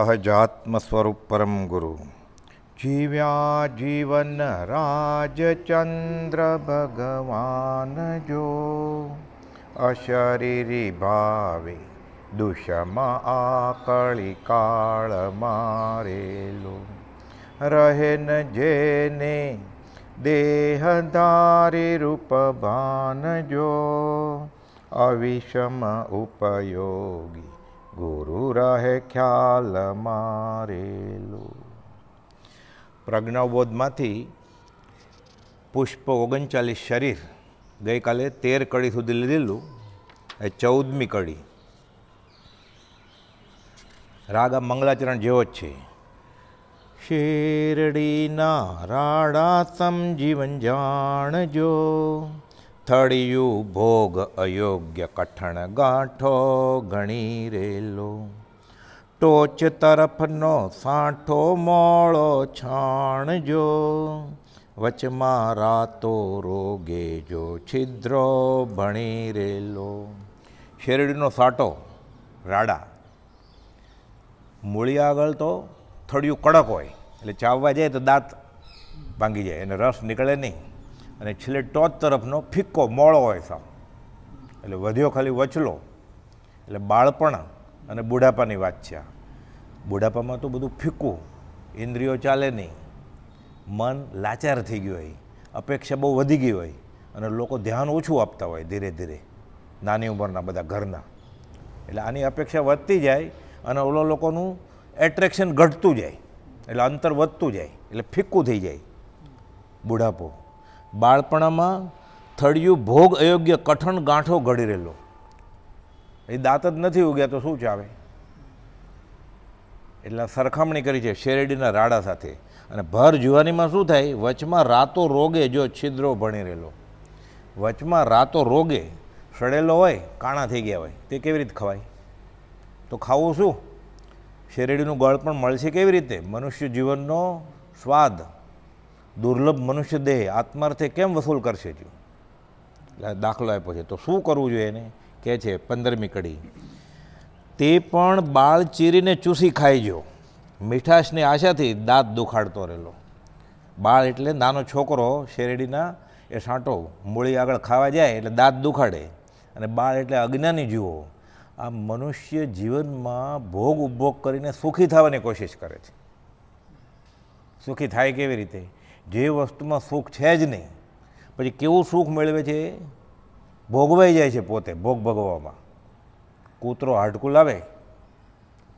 સહજાત્મ સ્વરૂપ પરમ ગુરુ જીવ્યા જીવન રાજચંદ્ર ભગવાન જો અશરીરી ભાવે દુષમાં આકળી કાળ મારેલો રહેન જેને દેહધારી રૂપ ભાન જો અવિષમ ઉપયોગી ગુરુ રહે ખ્યાલ મારેલો પ્રજ્ઞાબોધમાંથી પુષ્પ ઓગણચાલીસ શરીર ગઈકાલે તેર કડી સુધી લીધેલું એ ચૌદમી કડી રાગ મંગલાચરણ જેવો જ છે શેરડીના રાડા સમજીવન જાણજો થળિયું ભોગ અયોગ્ય કઠણ ગાંઠો ઘણી રેલો ટોચ તરફનો સાંઠો મોળો છાણજો વચમાં રાતો રોગે જો છિદ્રો ભણી રેલો શેરડીનો સાંટો રાડા મૂળી આગળ તો થળિયું કડક હોય એટલે ચાવવા જાય તો દાંત ભાંગી જાય એને રસ નીકળે નહીં અને છેલ્લે ટોચ તરફનો ફિક્કો મોળો હોય સાવ એટલે વધ્યો ખાલી વચલો એટલે બાળપણ અને બુઢાપાની વાત છે આ બુઢાપામાં તો બધું ફિક્કું ઇન્દ્રિયો ચાલે નહીં મન લાચાર થઈ ગયું હોય અપેક્ષા બહુ વધી ગઈ હોય અને લોકો ધ્યાન ઓછું આપતા હોય ધીરે ધીરે નાની ઉંમરના બધા ઘરના એટલે આની અપેક્ષા વધતી જાય અને ઓલો લોકોનું એટ્રેક્શન ઘટતું જાય એટલે અંતર વધતું જાય એટલે ફિક્કું થઈ જાય બુઢાપો બાળપણામાં થળિયું ભોગ અયોગ્ય કઠણ ગાંઠો ઘડી રહેલો એ દાંત જ નથી ઉગ્યા તો શું ચાવે એટલે સરખામણી કરી છે શેરડીના રાડા સાથે અને ભર જુવાનીમાં શું થાય વચમાં રાતો રોગે જો છિદ્રો ભણી રહેલો વચમાં રાતો રોગે સડેલો હોય કાણા થઈ ગયા હોય તે કેવી રીતે ખવાય તો ખાવું શું શેરડીનું ગળ પણ મળશે કેવી રીતે મનુષ્ય જીવનનો સ્વાદ દુર્લભ મનુષ્ય દેહ આત્માર્થે કેમ વસૂલ કરશે જો દાખલો આપ્યો છે તો શું કરવું જોઈએ એને કહે છે પંદરમી કડી તે પણ બાળ ચીરીને ચૂસી ખાઈ જો મીઠાશની આશાથી દાંત દુખાડતો રહેલો બાળ એટલે નાનો છોકરો શેરડીના એ સાંટો મૂળી આગળ ખાવા જાય એટલે દાંત દુખાડે અને બાળ એટલે અજ્ઞાની જુઓ આ મનુષ્ય જીવનમાં ભોગ ઉપભોગ કરીને સુખી થવાની કોશિશ કરે છે સુખી થાય કેવી રીતે જે વસ્તુમાં સુખ છે જ નહીં પછી કેવું સુખ મેળવે છે ભોગવાઈ જાય છે પોતે ભોગ ભોગવવામાં કૂતરો હાડકું લાવે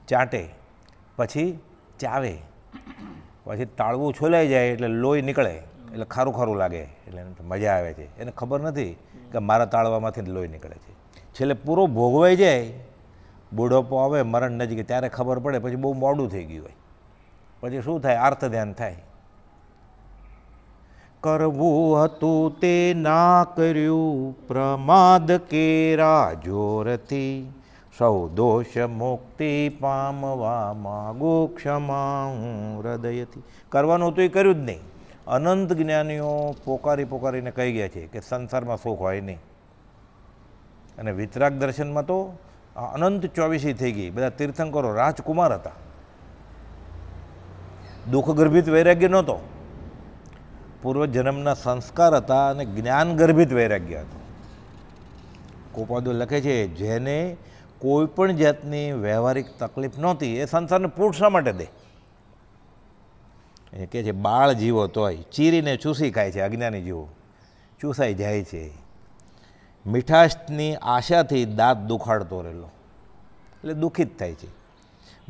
ચાટે પછી ચાવે પછી તાળવું છોલાઈ જાય એટલે લોહી નીકળે એટલે ખારું ખારું લાગે એટલે મજા આવે છે એને ખબર નથી કે મારા તાળવામાંથી લોહી નીકળે છે છેલ્લે પૂરો ભોગવાઈ જાય બુઢોપો આવે મરણ નજીક ત્યારે ખબર પડે પછી બહુ મોડું થઈ ગયું હોય પછી શું થાય આર્થ ધ્યાન થાય કરવું હતું તે ના કર્યું પ્રમાદ કેરા જોરથી સૌ દોષ મુક્તિ પામવા માગો ક્ષમા હું હૃદયથી કરવાનું હતું એ કર્યું જ નહીં અનંત જ્ઞાનીઓ પોકારી પોકારીને કહી ગયા છે કે સંસારમાં સુખ હોય નહીં અને વિતરાગ દર્શનમાં તો અનંત ચોવીસી થઈ ગઈ બધા તીર્થંકરો રાજકુમાર હતા દુઃખ ગર્ભિત વૈરાગ્ય નહોતો પૂર્વજન્મના સંસ્કાર હતા અને જ્ઞાન ગર્ભિત વૈરાગ્ય હતું કોપાદો લખે છે જેને કોઈ પણ જાતની વ્યવહારિક તકલીફ નહોતી એ સંસારને પૂર શા માટે દે એ કહે છે બાળ જીવો તોય ચીરીને ચૂસી ખાય છે અજ્ઞાની જીવો ચૂસાઈ જાય છે મીઠાશની આશાથી દાંત દુખાડતો રહેલો એટલે દુઃખિત થાય છે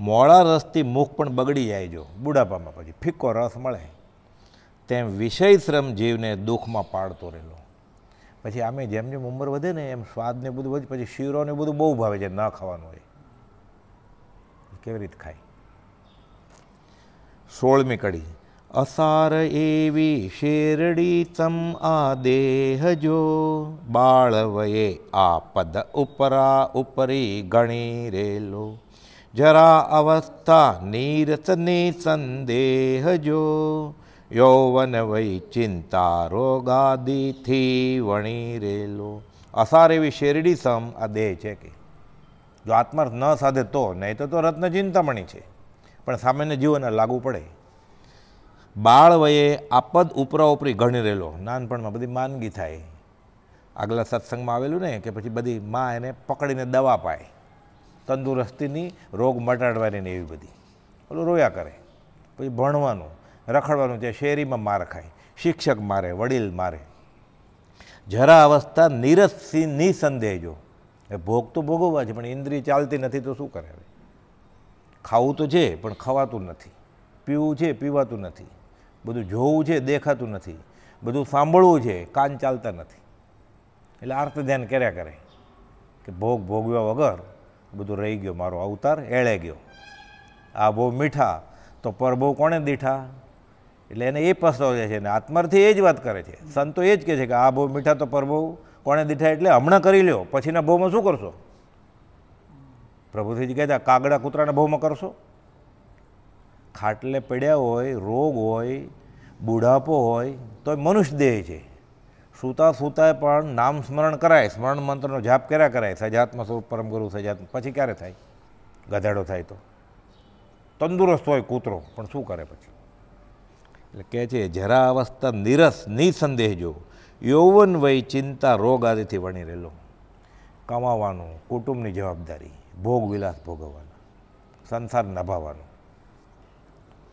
મોળા રસથી મુખ પણ બગડી જાય જો બુઢાપામાં પછી ફિક્કો રસ મળે તેમ વિષય શ્રમ જીવને દુઃખમાં પાડતો રહેલો પછી આમે જેમ જેમ ઉંમર વધે ને એમ સ્વાદને બધું વધે પછી શીરો બધું બહુ ભાવે છે ન ખાવાનું હોય કેવી રીતે ખાય સોળમી કડી અસાર એવી શેરડી તમ આ દેહજો બાળવયે આ પદ ઉપરા ઉપરી ગણી રેલો જરા અવસ્થા નીરતને સંદેહ જો યૌવન વૈ ચિંતા રોગાદિથી વણી રેલો અસાર એવી શેરડી સમ આ દેહ છે કે જો આત્માર્થ ન સાધે તો નહીં તો રત્ન ચિંતામણી છે પણ સામાન્ય જીવન લાગુ પડે બાળ વયે આપદ ઉપરા ઉપરી ગણી રહેલો નાનપણમાં બધી માનગી થાય આગલા સત્સંગમાં આવેલું ને કે પછી બધી મા એને પકડીને દવા પાય તંદુરસ્તીની રોગ મટાડવાની ને એવી બધી ઓલું રોયા કરે પછી ભણવાનું રખડવાનું છે શેરીમાં માર ખાય શિક્ષક મારે વડીલ મારે જરા અવસ્થા નીરજથી નિસંદેહ જો એ ભોગ તો ભોગવવા છે પણ ઇન્દ્રિય ચાલતી નથી તો શું કરે હવે ખાવું તો છે પણ ખવાતું નથી પીવું છે પીવાતું નથી બધું જોવું છે દેખાતું નથી બધું સાંભળવું છે કાન ચાલતા નથી એટલે અર્થ ધ્યાન કર્યા કરે કે ભોગ ભોગવ્યા વગર બધું રહી ગયો મારો અવતાર એળે ગયો આ બહુ મીઠા તો પર બહુ કોણે દીઠા એટલે એને એ પસ્તાવ જાય છે ને આત્માર્થી એ જ વાત કરે છે સંતો એ જ કહે છે કે આ બહુ મીઠા તો પરભો કોણે દીઠા એટલે હમણાં કરી લ્યો પછીના ભાવમાં શું કરશો પ્રભુથી જ કહેતા કાગડા કૂતરાના ભાવમાં કરશો ખાટલે પડ્યા હોય રોગ હોય બુઢાપો હોય તો એ મનુષ્ય દેહ છે સૂતા સૂતાએ પણ નામ સ્મરણ કરાય સ્મરણ મંત્રનો જાપ કર્યા કરાય સજાત્મા સ્વરૂપ પરમ ગુરુ સજાત્મા પછી ક્યારે થાય ગધાડો થાય તો તંદુરસ્ત હોય કૂતરો પણ શું કરે પછી એટલે કહે છે જરા અવસ્થા નિરસ નિસંદેહ જો યૌવન વય ચિંતા રોગ આદિથી વણી રહેલો કમાવાનું કુટુંબની જવાબદારી ભોગ વિલાસ ભોગવવાનો સંસાર નભાવવાનો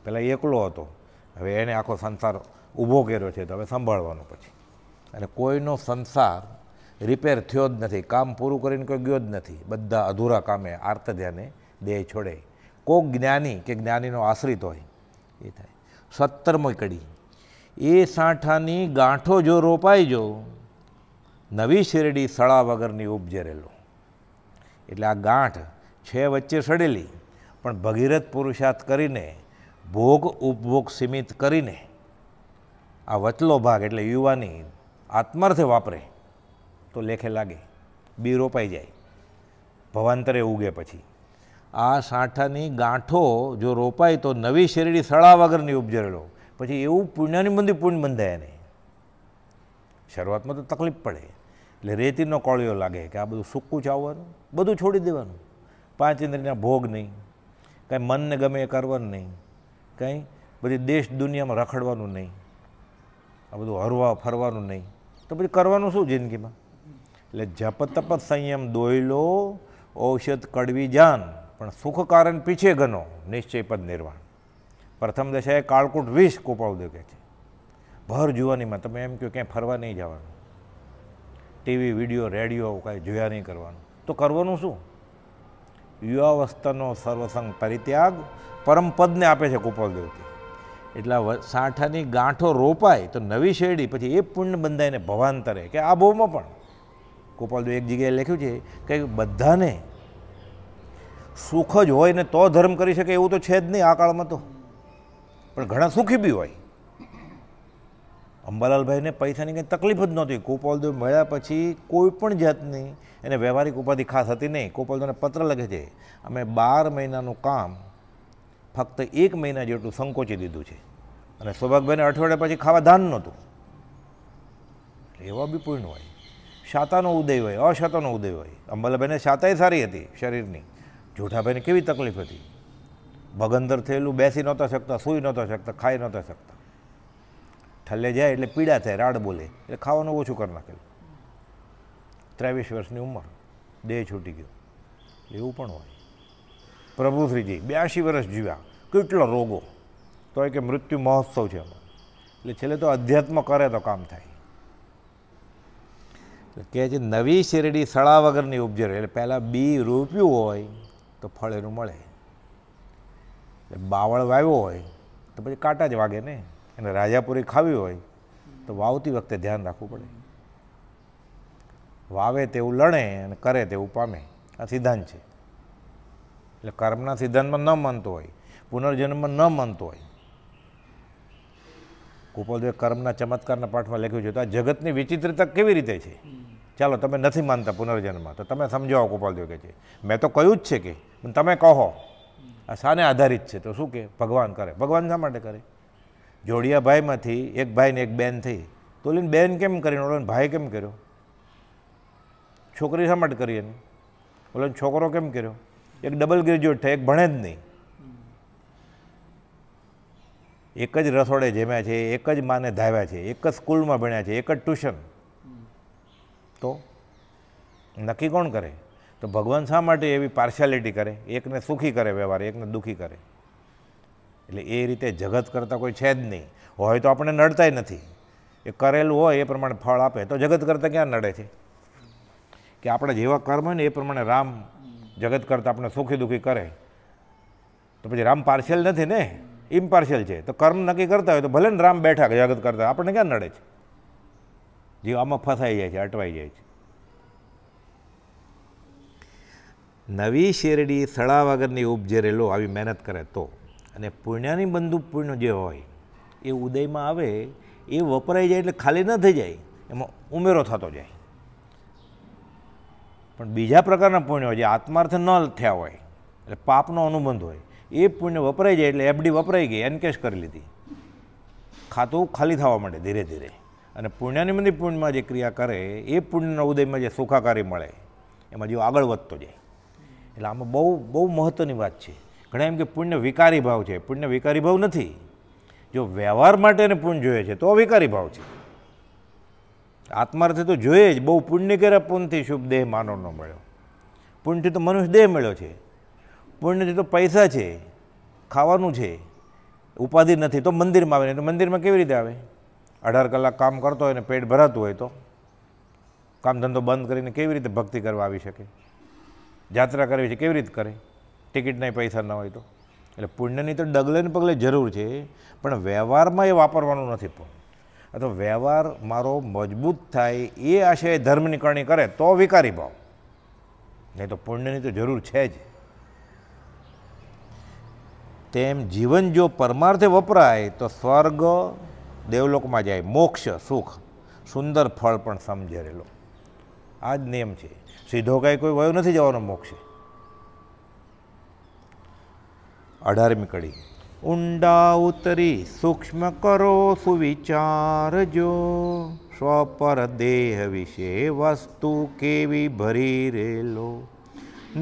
પહેલાં એકલો હતો હવે એને આખો સંસાર ઊભો કર્યો છે તો હવે સંભાળવાનો પછી અને કોઈનો સંસાર રિપેર થયો જ નથી કામ પૂરું કરીને કોઈ ગયો જ નથી બધા અધૂરા કામે આર્ત ધ્યાને દેહ છોડે કોક જ્ઞાની કે જ્ઞાનીનો આશ્રિત હોય એ થાય સત્તરમી કડી એ સાંઠાની ગાંઠો જો રોપાઈ જો નવી શેરડી સળા વગરની ઉપજેરેલો એટલે આ ગાંઠ છે વચ્ચે સડેલી પણ ભગીરથ પુરુષાર્થ કરીને ભોગ ઉપભોગ સીમિત કરીને આ વચલો ભાગ એટલે યુવાની આત્માર્થે વાપરે તો લેખે લાગે બી રોપાઈ જાય ભવાંતરે ઉગે પછી આ સાંઠાની ગાંઠો જો રોપાય તો નવી શેરડી સળા વગરની ઉપજેલો પછી એવું પુણ્યની બંધી પુણ્ય બંધાય નહીં શરૂઆતમાં તો તકલીફ પડે એટલે રેતીનો કોળિયો લાગે કે આ બધું સૂકું ચાવવાનું બધું છોડી દેવાનું પાંચ ઇન્દ્રિયના ભોગ નહીં કંઈ મનને ગમે એ કરવાનું નહીં કંઈ બધી દેશ દુનિયામાં રખડવાનું નહીં આ બધું હરવા ફરવાનું નહીં તો પછી કરવાનું શું જિંદગીમાં એટલે જપ તપ સંયમ દોયલો ઔષધ કડવી જાન પણ સુખ કારણ પીછે ગનો નિશ્ચય પદ નિર્વાણ પ્રથમ દશાએ કાળકૂટ વિષ કોપાળું કે છે ભર જુવાનીમાં તમે એમ કહો ક્યાંય ફરવા નહીં જવાનું ટીવી વિડીયો રેડિયો કાંઈ જોયા નહીં કરવાનું તો કરવાનું શું યુવાવસ્થાનો સર્વસંગ પરિત્યાગ પરમપદને આપે છે કુપલદેવથી એટલા સાંઠાની ગાંઠો રોપાય તો નવી શેરડી પછી એ પુણ્ય બંધાયને ભવાંતરે કે આ બહુમાં પણ ગોપાલદેવ એક જગ્યાએ લખ્યું છે કે બધાને સુખ જ હોય ને તો ધર્મ કરી શકે એવું તો છે જ નહીં આ કાળમાં તો પણ ઘણા સુખી બી હોય અંબાલાલભાઈને પૈસાની કંઈ તકલીફ જ નહોતી કોપાલદેવ મળ્યા પછી કોઈ પણ જાતની એને વ્યવહારિક ઉપાધિ ખાસ હતી નહીં કોપાલદેવને પત્ર લખે છે અમે બાર મહિનાનું કામ ફક્ત એક મહિના જેટલું સંકોચી દીધું છે અને સૌભાગભાઈને અઠવાડિયા પછી ખાવા ધાન નહોતું એવા બી પૂર્ણ હોય શાતાનો ઉદય હોય અશાતાનો ઉદય હોય અંબાલાભાઈને શાતાય સારી હતી શરીરની જોઠાભાઈને કેવી તકલીફ હતી ભગંદર થયેલું બેસી નહોતા શકતા સૂઈ નહોતા શકતા ખાઈ નહોતા શકતા ઠલ્લે જાય એટલે પીડા થાય રાડ બોલે એટલે ખાવાનું ઓછું કરી નાખેલું ત્રેવીસ વર્ષની ઉંમર દેહ છૂટી ગયો એવું પણ હોય પ્રભુશ્રીજી બ્યાસી વર્ષ જીવ્યા કેટલો રોગો તો એ કે મૃત્યુ મહોત્સવ છે એમાં એટલે છેલ્લે તો અધ્યાત્મ કરે તો કામ થાય કે જે નવી શેરડી સળા વગરની ઉપજે એટલે પહેલાં બી રોપ્યું હોય તો ફળ એનું મળે એટલે બાવળ વાવ્યો હોય તો પછી કાંટા જ વાગે ને એને રાજાપુરી ખાવી હોય તો વાવતી વખતે ધ્યાન રાખવું પડે વાવે તેવું લણે અને કરે તેવું પામે આ સિદ્ધાંત છે એટલે કર્મના સિદ્ધાંતમાં ન માનતો હોય પુનર્જન્મમાં ન માનતો હોય ગોપાલદેવે કર્મના ચમત્કારના પાઠમાં લખ્યું છે તો આ જગતની વિચિત્રતા કેવી રીતે છે ચાલો તમે નથી માનતા પુનર્જન્મ તો તમે સમજાવો ગોપાલદેવ કે છે મેં તો કહ્યું જ છે કે તમે કહો આ શાને આધારિત છે તો શું કે ભગવાન કરે ભગવાન શા માટે કરે જોડિયા ભાઈમાંથી એક ભાઈને એક બેન થઈ તો ઓલીને બેન કેમ કરીને ઓલોને ભાઈ કેમ કર્યો છોકરી શા માટે કરી એને ઓલોને છોકરો કેમ કર્યો એક ડબલ ગ્રેજ્યુએટ થાય એક ભણે જ નહીં એક જ રસોડે જમ્યા છે એક જ માને ધાવ્યા છે એક જ સ્કૂલમાં ભણ્યા છે એક જ ટ્યુશન તો નક્કી કોણ કરે તો ભગવાન શા માટે એવી પાર્શિયાલિટી કરે એકને સુખી કરે વ્યવહાર એકને દુઃખી કરે એટલે એ રીતે જગત કરતાં કોઈ છે જ નહીં હોય તો આપણે નડતાય નથી એ કરેલું હોય એ પ્રમાણે ફળ આપે તો જગત કરતાં ક્યાં નડે છે કે આપણે જેવા કર્મ હોય ને એ પ્રમાણે રામ જગત કરતાં આપણે સુખી દુઃખી કરે તો પછી રામ પાર્શિયલ નથી ને ઇમ્પાર્શિયલ છે તો કર્મ નક્કી કરતા હોય તો ભલે ને રામ બેઠા જગત કરતા આપણને ક્યાં નડે છે જીવ આમાં ફસાઈ જાય છે અટવાઈ જાય છે નવી શેરડી સળા વગરની ઉપજેરે રહેલો આવી મહેનત કરે તો અને પૂર્ણ્યાની બંદૂક પૂર્ણ જે હોય એ ઉદયમાં આવે એ વપરાઈ જાય એટલે ખાલી ન થઈ જાય એમાં ઉમેરો થતો જાય પણ બીજા પ્રકારના પુણ્યો જે આત્માર્થ ન થયા હોય એટલે પાપનો અનુબંધ હોય એ પુણ્ય વપરાઈ જાય એટલે એફડી વપરાઈ ગઈ એનકેશ કરી લીધી ખાતું ખાલી થવા માંડે ધીરે ધીરે અને પુણ્યાની પુણ્યમાં જે ક્રિયા કરે એ પુણ્યના ઉદયમાં જે સુખાકારી મળે એમાં જીવ આગળ વધતો જાય એટલે આમાં બહુ બહુ મહત્ત્વની વાત છે ઘણા એમ કે પુણ્ય વિકારી ભાવ છે પુણ્ય વિકારી ભાવ નથી જો વ્યવહાર માટેને પુણ્ય જોઈએ છે તો વિકારી ભાવ છે આત્માર્થે તો જોઈએ જ બહુ પુણ્ય કર્યા પુણ્યથી શુભ દેહ માનવ ન મળ્યો પુણ્યથી તો મનુષ્ય દેહ મળ્યો છે પુણ્યથી તો પૈસા છે ખાવાનું છે ઉપાધિ નથી તો મંદિરમાં આવે નહીં તો મંદિરમાં કેવી રીતે આવે અઢાર કલાક કામ કરતો હોય ને પેટ ભરાતું હોય તો કામ ધંધો બંધ કરીને કેવી રીતે ભક્તિ કરવા આવી શકે જાત્રા કરવી છે કેવી રીતે કરે ટિકિટના પૈસા ન હોય તો એટલે પુણ્યની તો ડગલેને પગલે જરૂર છે પણ વ્યવહારમાં એ વાપરવાનું નથી પણ અથવા વ્યવહાર મારો મજબૂત થાય એ આશય ધર્મની કરણી કરે તો વિકારી ભાવ નહીં તો પુણ્યની તો જરૂર છે જ તેમ જીવન જો પરમાર્થે વપરાય તો સ્વર્ગ દેવલોકમાં જાય મોક્ષ સુખ સુંદર ફળ પણ સમજેરેલો આ જ નિયમ છે સીધો કાંઈ કોઈ વયો નથી જવાનો મોક્ષે અઢારમી કડી ઊંડા ઉતરી સૂક્ષ્મ કરો સુવિચારજો સ્વ પર દેહ વિશે વસ્તુ કેવી ભરી રેલો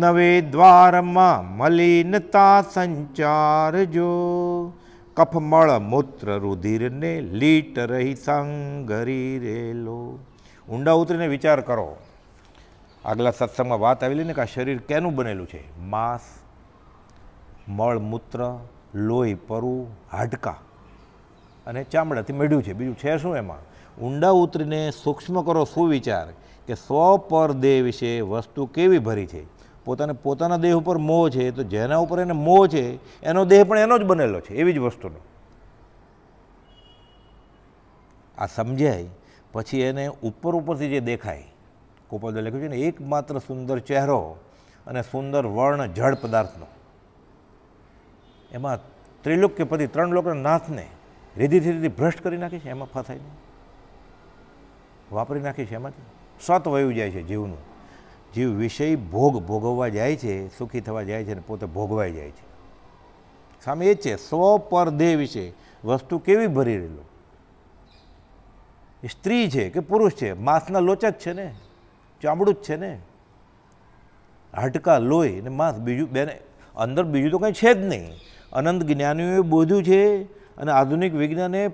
નવે દ્વારમાં મલિનતા સંચારજો કફમળ મૂત્ર રુધિરને લીટ રહી સંઘરી રેલો ઊંડા ઉતરીને વિચાર કરો આગલા સત્સંગમાં વાત આવેલી ને કે આ શરીર કેનું બનેલું છે માંસ મળ મૂત્ર લોહી પરુ હાડકા અને ચામડાથી મેળ્યું છે બીજું છે શું એમાં ઊંડા ઉતરીને સૂક્ષ્મ કરો સુવિચાર કે સ્વ પર દેહ વિશે વસ્તુ કેવી ભરી છે પોતાને પોતાના દેહ ઉપર મોહ છે તો જેના ઉપર એને મોહ છે એનો દેહ પણ એનો જ બનેલો છે એવી જ વસ્તુનો આ સમજાય પછી એને ઉપર ઉપરથી જે દેખાય કોપાદે લખ્યું છે ને એકમાત્ર સુંદર ચહેરો અને સુંદર વર્ણ જળ પદાર્થનો એમાં ત્રિલોક કે પછી ત્રણ લોકના નાથને રીધીથી રીધી ભ્રષ્ટ કરી નાખે છે એમાં ફસાઈને વાપરી નાખી છે એમાંથી સત વયું જાય છે જીવનું જીવ વિષય ભોગ ભોગવવા જાય છે સુખી થવા જાય છે અને પોતે ભોગવાઈ જાય છે સામે એ છે સ્વ પર દેહ વિશે વસ્તુ કેવી ભરી રહેલો સ્ત્રી છે કે પુરુષ છે માંસના લોચા જ છે ને ચામડું જ છે ને હાડકા લોહી ને માંસ બીજું બેને અંદર બીજું તો કંઈ છે જ નહીં અનંત જ્ઞાનીઓએ બોધ્યું છે અને આધુનિક વિજ્ઞાને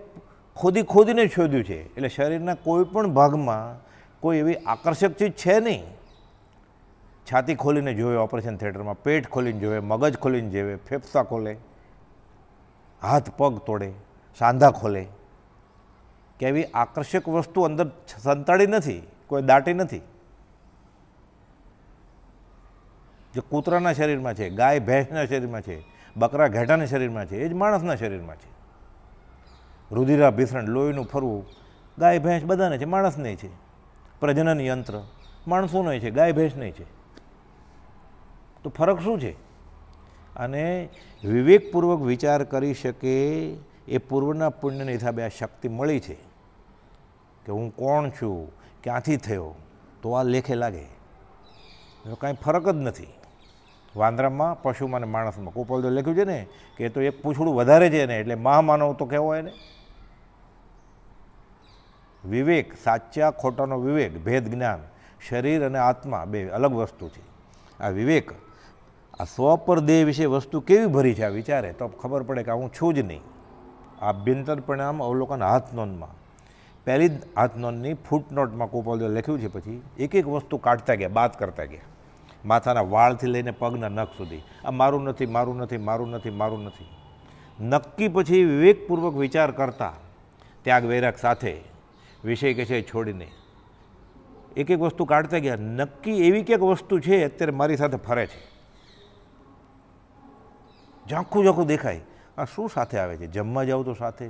ખોદી ખોદીને શોધ્યું છે એટલે શરીરના કોઈ પણ ભાગમાં કોઈ એવી આકર્ષક ચીજ છે નહીં છાતી ખોલીને જોવે ઓપરેશન થિયેટરમાં પેટ ખોલીને જોવે મગજ ખોલીને જોવે ફેફસા ખોલે હાથ પગ તોડે સાંધા ખોલે કે એવી આકર્ષક વસ્તુ અંદર સંતાડી નથી કોઈ દાટી નથી જે કૂતરાના શરીરમાં છે ગાય ભેંસના શરીરમાં છે બકરા ઘેટાના શરીરમાં છે એ જ માણસના શરીરમાં છે રુધિરા ભીસરણ લોહીનું ફરવું ગાય ભેંસ બધાને છે માણસને છે પ્રજનન યંત્ર માણસોને છે ગાય ભેંસ નહીં છે તો ફરક શું છે અને વિવેકપૂર્વક વિચાર કરી શકે એ પૂર્વના પુણ્યને હિસાબે આ શક્તિ મળી છે કે હું કોણ છું ક્યાંથી થયો તો આ લેખે લાગે કાંઈ ફરક જ નથી વાંદરામાં પશુમાં અને માણસમાં કોપલ તો લખ્યું છે ને કે તો એક પૂછડું વધારે છે ને એટલે મહામાનવ તો કહેવાય ને વિવેક સાચા ખોટાનો વિવેક ભેદ જ્ઞાન શરીર અને આત્મા બે અલગ વસ્તુ છે આ વિવેક આ સ્વપર દેહ વિશે વસ્તુ કેવી ભરી છે આ વિચારે તો ખબર પડે કે હું છું જ નહીં આભ્યંતર પરિણામ અવલોકન હાથનોનમાં પહેલી જ હાથનોંધની ફૂટનોટમાં કોપોલદેવ લખ્યું છે પછી એક એક વસ્તુ કાઢતા ગયા બાદ કરતા ગયા માથાના વાળથી લઈને પગના નખ સુધી આ મારું નથી મારું નથી મારું નથી મારું નથી નક્કી પછી વિવેકપૂર્વક વિચાર કરતા ત્યાગ વૈરાગ સાથે વિષય કે છોડીને એક એક વસ્તુ કાઢતા ગયા નક્કી એવી ક્યાંક વસ્તુ છે અત્યારે મારી સાથે ફરે છે ઝાંખું ઝાંખું દેખાય આ શું સાથે આવે છે જમવા જાઉં તો સાથે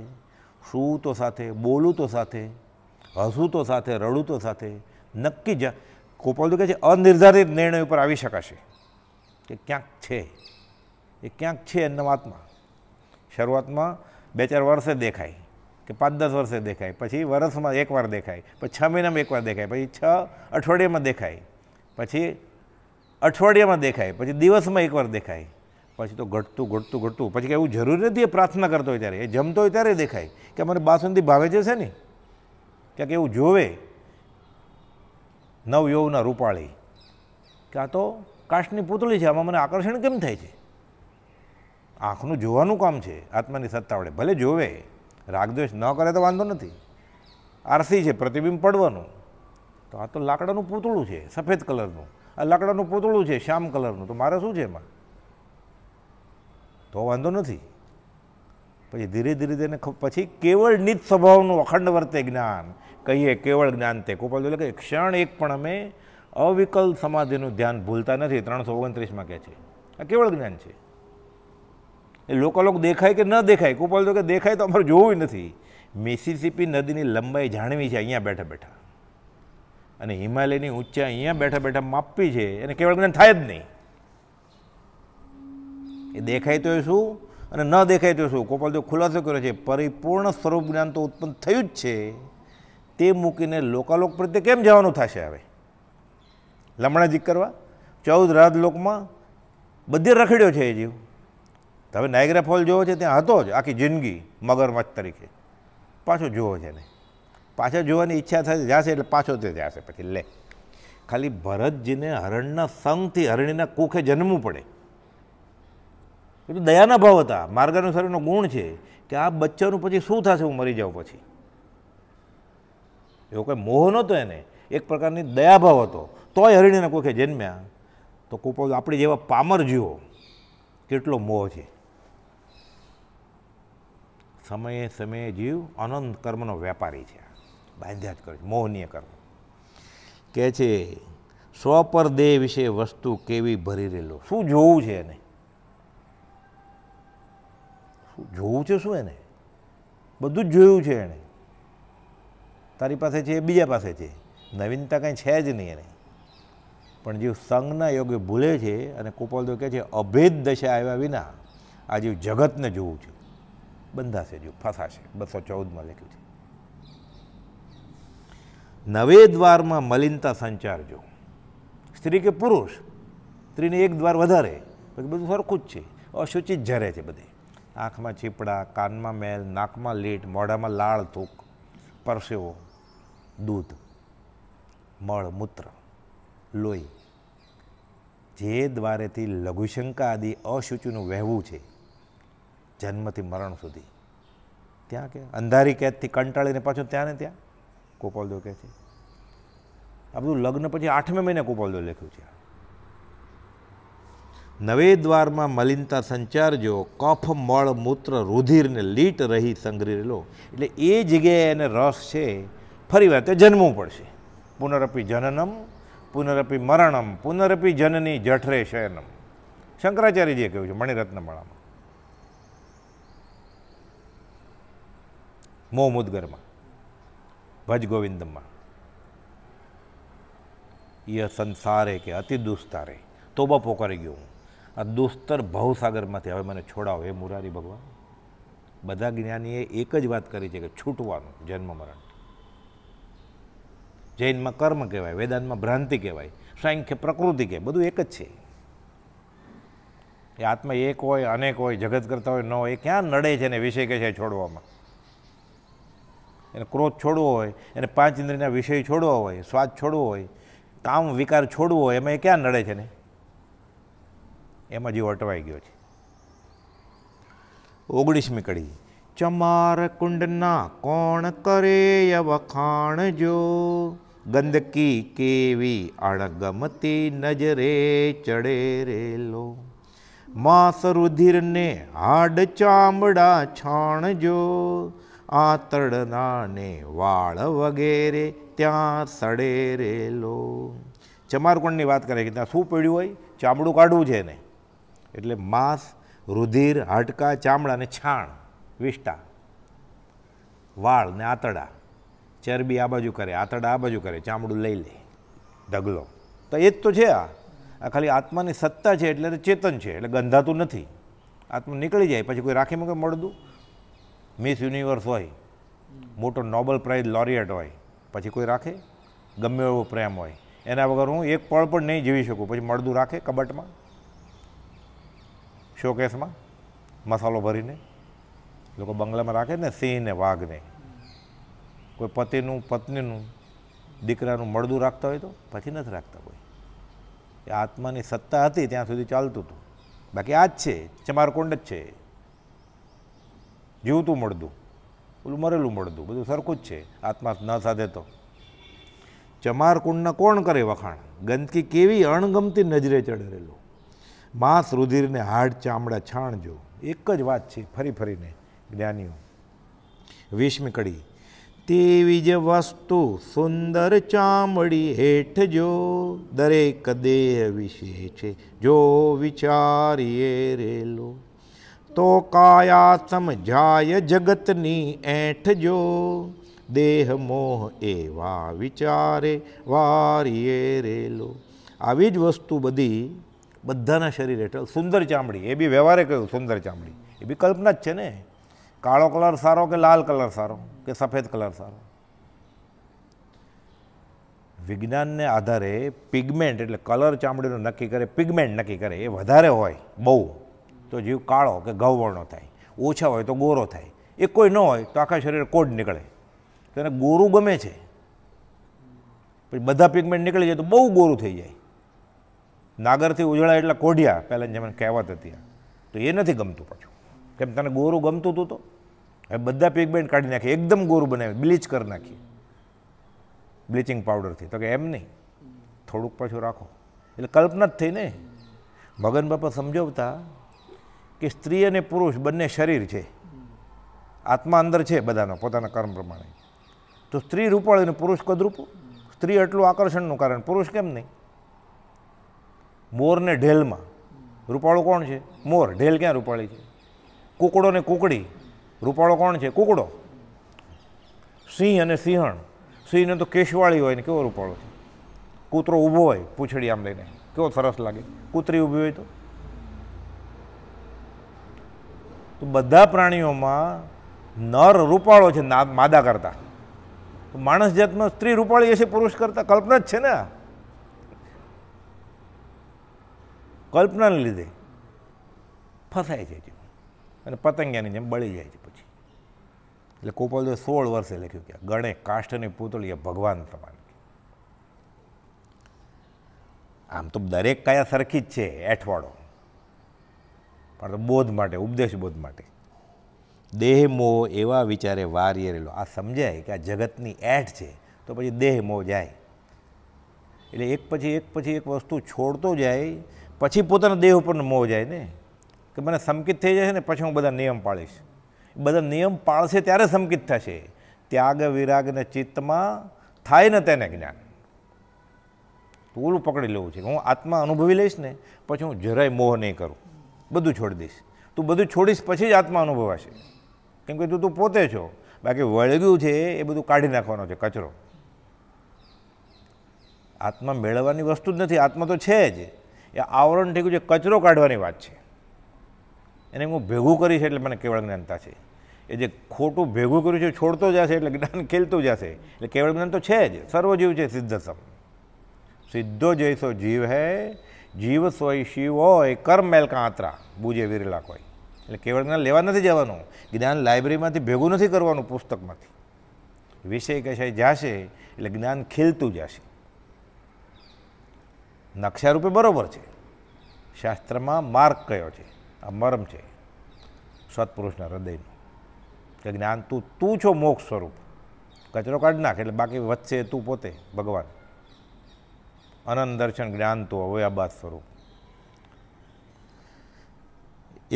શું તો સાથે બોલું તો સાથે હસું તો સાથે રડું તો સાથે નક્કી જ કોપાલ કહે છે અનિર્ધારિત નિર્ણય ઉપર આવી શકાશે કે ક્યાંક છે એ ક્યાંક છે નવાત્મા શરૂઆતમાં બે ચાર વર્ષે દેખાય કે પાંચ દસ વર્ષે દેખાય પછી વર્ષમાં એકવાર દેખાય પછી છ મહિનામાં એકવાર દેખાય પછી છ અઠવાડિયામાં દેખાય પછી અઠવાડિયામાં દેખાય પછી દિવસમાં એકવાર દેખાય પછી તો ઘટતું ઘટતું ઘટતું પછી કંઈ એવું જરૂરી નથી એ પ્રાર્થના કરતો હોય ત્યારે એ જમતો હોય ત્યારે દેખાય કે મને બાસુંદી ભાવે છે ને ક્યાંક એવું જોવે નવયૌવના રૂપાળી કે આ તો કાશની પૂતળી છે આમાં મને આકર્ષણ કેમ થાય છે આંખનું જોવાનું કામ છે આત્માની સત્તા સત્તાવડે ભલે જોવે રાગદ્વેષ ન કરે તો વાંધો નથી આરસી છે પ્રતિબિંબ પડવાનું તો આ તો લાકડાનું પૂતળું છે સફેદ કલરનું આ લાકડાનું પૂતળું છે શ્યામ કલરનું તો મારે શું છે એમાં તો વાંધો નથી પછી ધીરે ધીરે તેને પછી કેવળ નિત સ્વભાવનું અખંડ વર્તે જ્ઞાન કહીએ કેવળ જ્ઞાન તે કોપાલ ગોપાલ કે ક્ષણ એક પણ અમે અવિકલ સમાધિનું ધ્યાન ભૂલતા નથી ત્રણસો ઓગણત્રીસમાં કહે છે આ કેવળ જ્ઞાન છે એ લોકો લોકલોક દેખાય કે ન દેખાય ગોપાલ કે દેખાય તો અમારે જોવું નથી મિસિસિપી નદીની લંબાઈ જાણવી છે અહીંયા બેઠા બેઠા અને હિમાલયની ઊંચાઈ અહીંયા બેઠા બેઠા માપવી છે એને કેવળ જ્ઞાન થાય જ નહીં એ દેખાય તો શું અને ન દેખાય તો શું ગોપાલદેવ ખુલાસો કર્યો છે પરિપૂર્ણ સ્વરૂપ જ્ઞાન તો ઉત્પન્ન થયું જ છે તે મૂકીને લોકાલોક પ્રત્યે કેમ જવાનું થશે હવે લમણા જીક કરવા ચૌદ રાજલોકમાં બધે રખડ્યો છે એ જીવ હવે નાયગ્રા ફોલ જોવો છે ત્યાં હતો જ આખી જિંદગી મગરમચ્છ તરીકે પાછો જોવો છે ને પાછો જોવાની ઈચ્છા થશે જશે એટલે પાછો તે જશે પછી લે ખાલી ભરતજીને હરણના સંગથી હરણીના કુખે જન્મવું પડે એ તો દયાના ભાવ હતા માર્ગાનુસારીનો ગુણ છે કે આ બચ્ચાનું પછી શું થશે હું મરી જાઉં પછી એવો કંઈ મોહ નહોતો એને એક પ્રકારની દયાભાવ હતો તોય હરિણીને કોઈકે જન્મ્યા તો કોઈ આપણી જેવા પામર જીવો કેટલો મોહ છે સમયે સમયે જીવ અનંત કર્મનો વેપારી છે બાંધ્યા જ કરે છે મોહનીય કર્મ કહે છે સ્વપર દેહ વિશે વસ્તુ કેવી ભરી રહેલો શું જોવું છે એને જોવું છે શું એને બધું જ જોયું છે એણે તારી પાસે છે એ બીજા પાસે છે નવીનતા કંઈ છે જ નહીં એને પણ જીવ સંઘના યોગે ભૂલે છે અને કુપોલદેવ કહે છે અભેદ દશા આવ્યા વિના આ જીવ જગતને જોવું છે બંધાશે જીવ ફસાશે બસો ચૌદમાં લખ્યું છે નવે દ્વારમાં મલિનતા સંચાર જો સ્ત્રી કે પુરુષ સ્ત્રીને એક દ્વાર વધારે પછી બધું સરખું જ છે અશુચિત જરે છે બધે આંખમાં ચીપડા કાનમાં મેલ નાકમાં લીટ મોઢામાં લાળ થૂક પરસેવો દૂધ મળ મૂત્ર લોહી જે દ્વારેથી લઘુશંકા આદિ અશુચિનું વહેવું છે જન્મથી મરણ સુધી ત્યાં કે અંધારી કેદથી કંટાળીને પાછું ત્યાં ને ત્યાં કોપલદેવ કહે છે આ બધું લગ્ન પછી આઠમે મહિને કોપલદેવ લખ્યું છે નવે દ્વારમાં મલિનતા સંચારજો કફ મળ મૂત્ર રુધિરને લીટ રહી સંગ્રેલો એટલે એ જગ્યાએ એને રસ છે ફરી વાર વાતે જન્મવું પડશે પુનરપી જનનમ પુનરપી મરણમ પુનરપી જનની જઠરે શયનમ શંકરાચાર્યજીએ કહ્યું છે મણિરત્નમાળામાં મોહ મુદગરમાં ભજ ગોવિંદમાં ય સંસારે કે અતિ દુસ્તારે તોબા પોકારી ગયો હું આ દોસ્તર ભવસાગરમાંથી હવે મને છોડાવો હે મુરારી ભગવાન બધા જ્ઞાનીએ એક જ વાત કરી છે કે છૂટવાનું જન્મ મરણ જૈનમાં કર્મ કહેવાય વેદાંતમાં ભ્રાંતિ કહેવાય સાંખ્ય પ્રકૃતિ કે બધું એક જ છે એ આત્મા એક હોય અનેક હોય જગત કરતા હોય ન હોય એ ક્યાં નડે છે એને વિષય કહે છે છોડવામાં એને ક્રોધ છોડવો હોય એને પાંચ ઇન્દ્રિયના વિષય છોડવો હોય સ્વાદ છોડવો હોય કામ વિકાર છોડવો હોય એમાં એ ક્યાં નડે છે ને એમાં જીવ અટવાઈ ગયો છે ઓગણીસમી કડી ચમાર કુંડના કોણ કરે વખાણ જો ગંદકી કેવી અણગમતી નજરે ચડે રેલો માસ રુધિરને હાડ ચામડા છાણજો આતરડાને વાળ વગેરે ત્યાં સડે રેલો ચમારકુંડની વાત કરે કે ત્યાં શું પીડ્યું હોય ચામડું કાઢવું છે નહીં એટલે માંસ રુધિર હાડકા ચામડા અને છાણ વિષ્ટા વાળ ને આતડા ચરબી આ બાજુ કરે આતડા આ બાજુ કરે ચામડું લઈ લે ઢગલો તો એ જ તો છે આ આ ખાલી આત્માની સત્તા છે એટલે ચેતન છે એટલે ગંધાતું નથી આત્મા નીકળી જાય પછી કોઈ રાખી મૂકે મળદું મિસ યુનિવર્સ હોય મોટો નોબલ પ્રાઇઝ લોરિએટ હોય પછી કોઈ રાખે ગમે એવો પ્રેમ હોય એના વગર હું એક પળ પણ નહીં જીવી શકું પછી મળદું રાખે કબટમાં શોકેસમાં મસાલો ભરીને લોકો બંગલામાં રાખે ને સિંહ ને વાઘને કોઈ પતિનું પત્નીનું દીકરાનું મળદું રાખતા હોય તો પછી નથી રાખતા કોઈ એ આત્માની સત્તા હતી ત્યાં સુધી ચાલતું હતું બાકી આ જ છે ચમારકુંડ જ છે જીવતું મળદું ઓલું મરેલું મળદું બધું સરખું જ છે આત્મા ન સાધે તો ચમારકુંડના કોણ કરે વખાણ ગંદકી કેવી અણગમતી નજરે ચડેલું માંસ રુધિરને હાડ ચામડા છાણજો એક જ વાત છે ફરી ફરીને જ્ઞાનીઓ વીસમી કડી તેવી જ વસ્તુ સુંદર ચામડી હેઠ જો દરેક દેહ વિશે છે જો વિચારીએ રેલો તો કાયા સમજાય જગતની એઠ જો દેહ મોહ એવા વિચારે વારીએ રેલો આવી જ વસ્તુ બધી બધાના શરીર હેઠળ સુંદર ચામડી એ બી વ્યવહારે કહ્યું સુંદર ચામડી એ બી કલ્પના જ છે ને કાળો કલર સારો કે લાલ કલર સારો કે સફેદ કલર સારો વિજ્ઞાનને આધારે પિગમેન્ટ એટલે કલર ચામડીનું નક્કી કરે પિગમેન્ટ નક્કી કરે એ વધારે હોય બહુ તો જીવ કાળો કે ગૌવર્ણો થાય ઓછા હોય તો ગોરો થાય એ કોઈ ન હોય તો આખા શરીર કોડ નીકળે તો એને ગોરું ગમે છે પછી બધા પિગમેન્ટ નીકળી જાય તો બહુ ગોરું થઈ જાય નાગરથી ઉજળા એટલે કોઢિયા પહેલાં જેમ કહેવત હતી તો એ નથી ગમતું પાછું કેમ તને ગોરું ગમતું હતું તો હવે બધા પિગમેન્ટ કાઢી નાખી એકદમ ગોરું બનાવી બ્લીચ કરી નાખી બ્લીચિંગ પાવડરથી તો કે એમ નહીં થોડુંક પાછું રાખો એટલે કલ્પના જ થઈ ને મગન બાપા સમજાવતા કે સ્ત્રી અને પુરુષ બંને શરીર છે આત્મા અંદર છે બધાનો પોતાના કર્મ પ્રમાણે તો સ્ત્રી રૂપાળી અને પુરુષ કદરૂપો સ્ત્રી એટલું આકર્ષણનું કારણ પુરુષ કેમ નહીં મોરને ઢેલમાં રૂપાળો કોણ છે મોર ઢેલ ક્યાં રૂપાળી છે કુકડો ને કુકડી રૂપાળો કોણ છે કુકડો સિંહ અને સિંહણ સિંહને તો કેશવાળી હોય ને કેવો રૂપાળો છે કૂતરો ઊભો હોય પૂછડી આમ લઈને કેવો સરસ લાગે કૂતરી ઊભી હોય તો તો બધા પ્રાણીઓમાં નર રૂપાળો છે માદા કરતાં માણસ જાતમાં સ્ત્રી રૂપાળી હશે પુરુષ કરતાં કલ્પના જ છે ને કલ્પનાને લીધે ફસાય છે અને પતંગિયાની જેમ બળી જાય છે પછી એટલે કોપલદેવ સોળ વર્ષે લખ્યું કે ગણે કાષ્ઠની પૂતળી એ ભગવાન સમાન આમ તો દરેક કાયા સરખી જ છે એઠવાડો પણ બોધ માટે ઉપદેશ બોધ માટે દેહ મોહ એવા વિચારે વારીએ રેલો આ સમજાય કે આ જગતની એઠ છે તો પછી દેહ મોહ જાય એટલે એક પછી એક પછી એક વસ્તુ છોડતો જાય પછી પોતાના દેહ ઉપર મોહ જાય ને કે મને સંકિત થઈ જશે ને પછી હું બધા નિયમ પાળીશ બધા નિયમ પાળશે ત્યારે સંકિત થશે ત્યાગ વિરાગને ચિત્તમાં થાય ને તેને જ્ઞાન પૂરું પકડી લેવું છે હું આત્મા અનુભવી લઈશ ને પછી હું જરાય મોહ નહીં કરું બધું છોડી દઈશ તું બધું છોડીશ પછી જ આત્મા અનુભવાશે કેમ કે તું તું પોતે છો બાકી વળગ્યું છે એ બધું કાઢી નાખવાનો છે કચરો આત્મા મેળવવાની વસ્તુ જ નથી આત્મા તો છે જ એ આવરણ થઈ ગયું જે કચરો કાઢવાની વાત છે એને હું ભેગું કરીશ એટલે મને કેવળ જ્ઞાનતા છે એ જે ખોટું ભેગું કર્યું છે છોડતો જશે એટલે જ્ઞાન ખેલતું જશે એટલે કેવળ જ્ઞાન તો છે જ સર્વજીવ છે સિદ્ધસમ સિદ્ધો જૈસો જીવ હૈ જીવ સોય શિવ હોય કર્મ મેલ કાંતરા બુજે વિરલા કોઈ એટલે કેવળ જ્ઞાન લેવા નથી જવાનું જ્ઞાન લાઇબ્રેરીમાંથી ભેગું નથી કરવાનું પુસ્તકમાંથી વિષય કશાય જાશે એટલે જ્ઞાન ખીલતું જશે નકશારૂપે બરોબર છે શાસ્ત્રમાં માર્ગ કયો છે આ મરમ છે સત્પુરુષના હૃદયનો કે જ્ઞાન તું તું છો મોક્ષ સ્વરૂપ કચરો કાઢ નાખ એટલે બાકી વધશે તું પોતે ભગવાન અનંત દર્શન જ્ઞાન તું અવયાબાદ સ્વરૂપ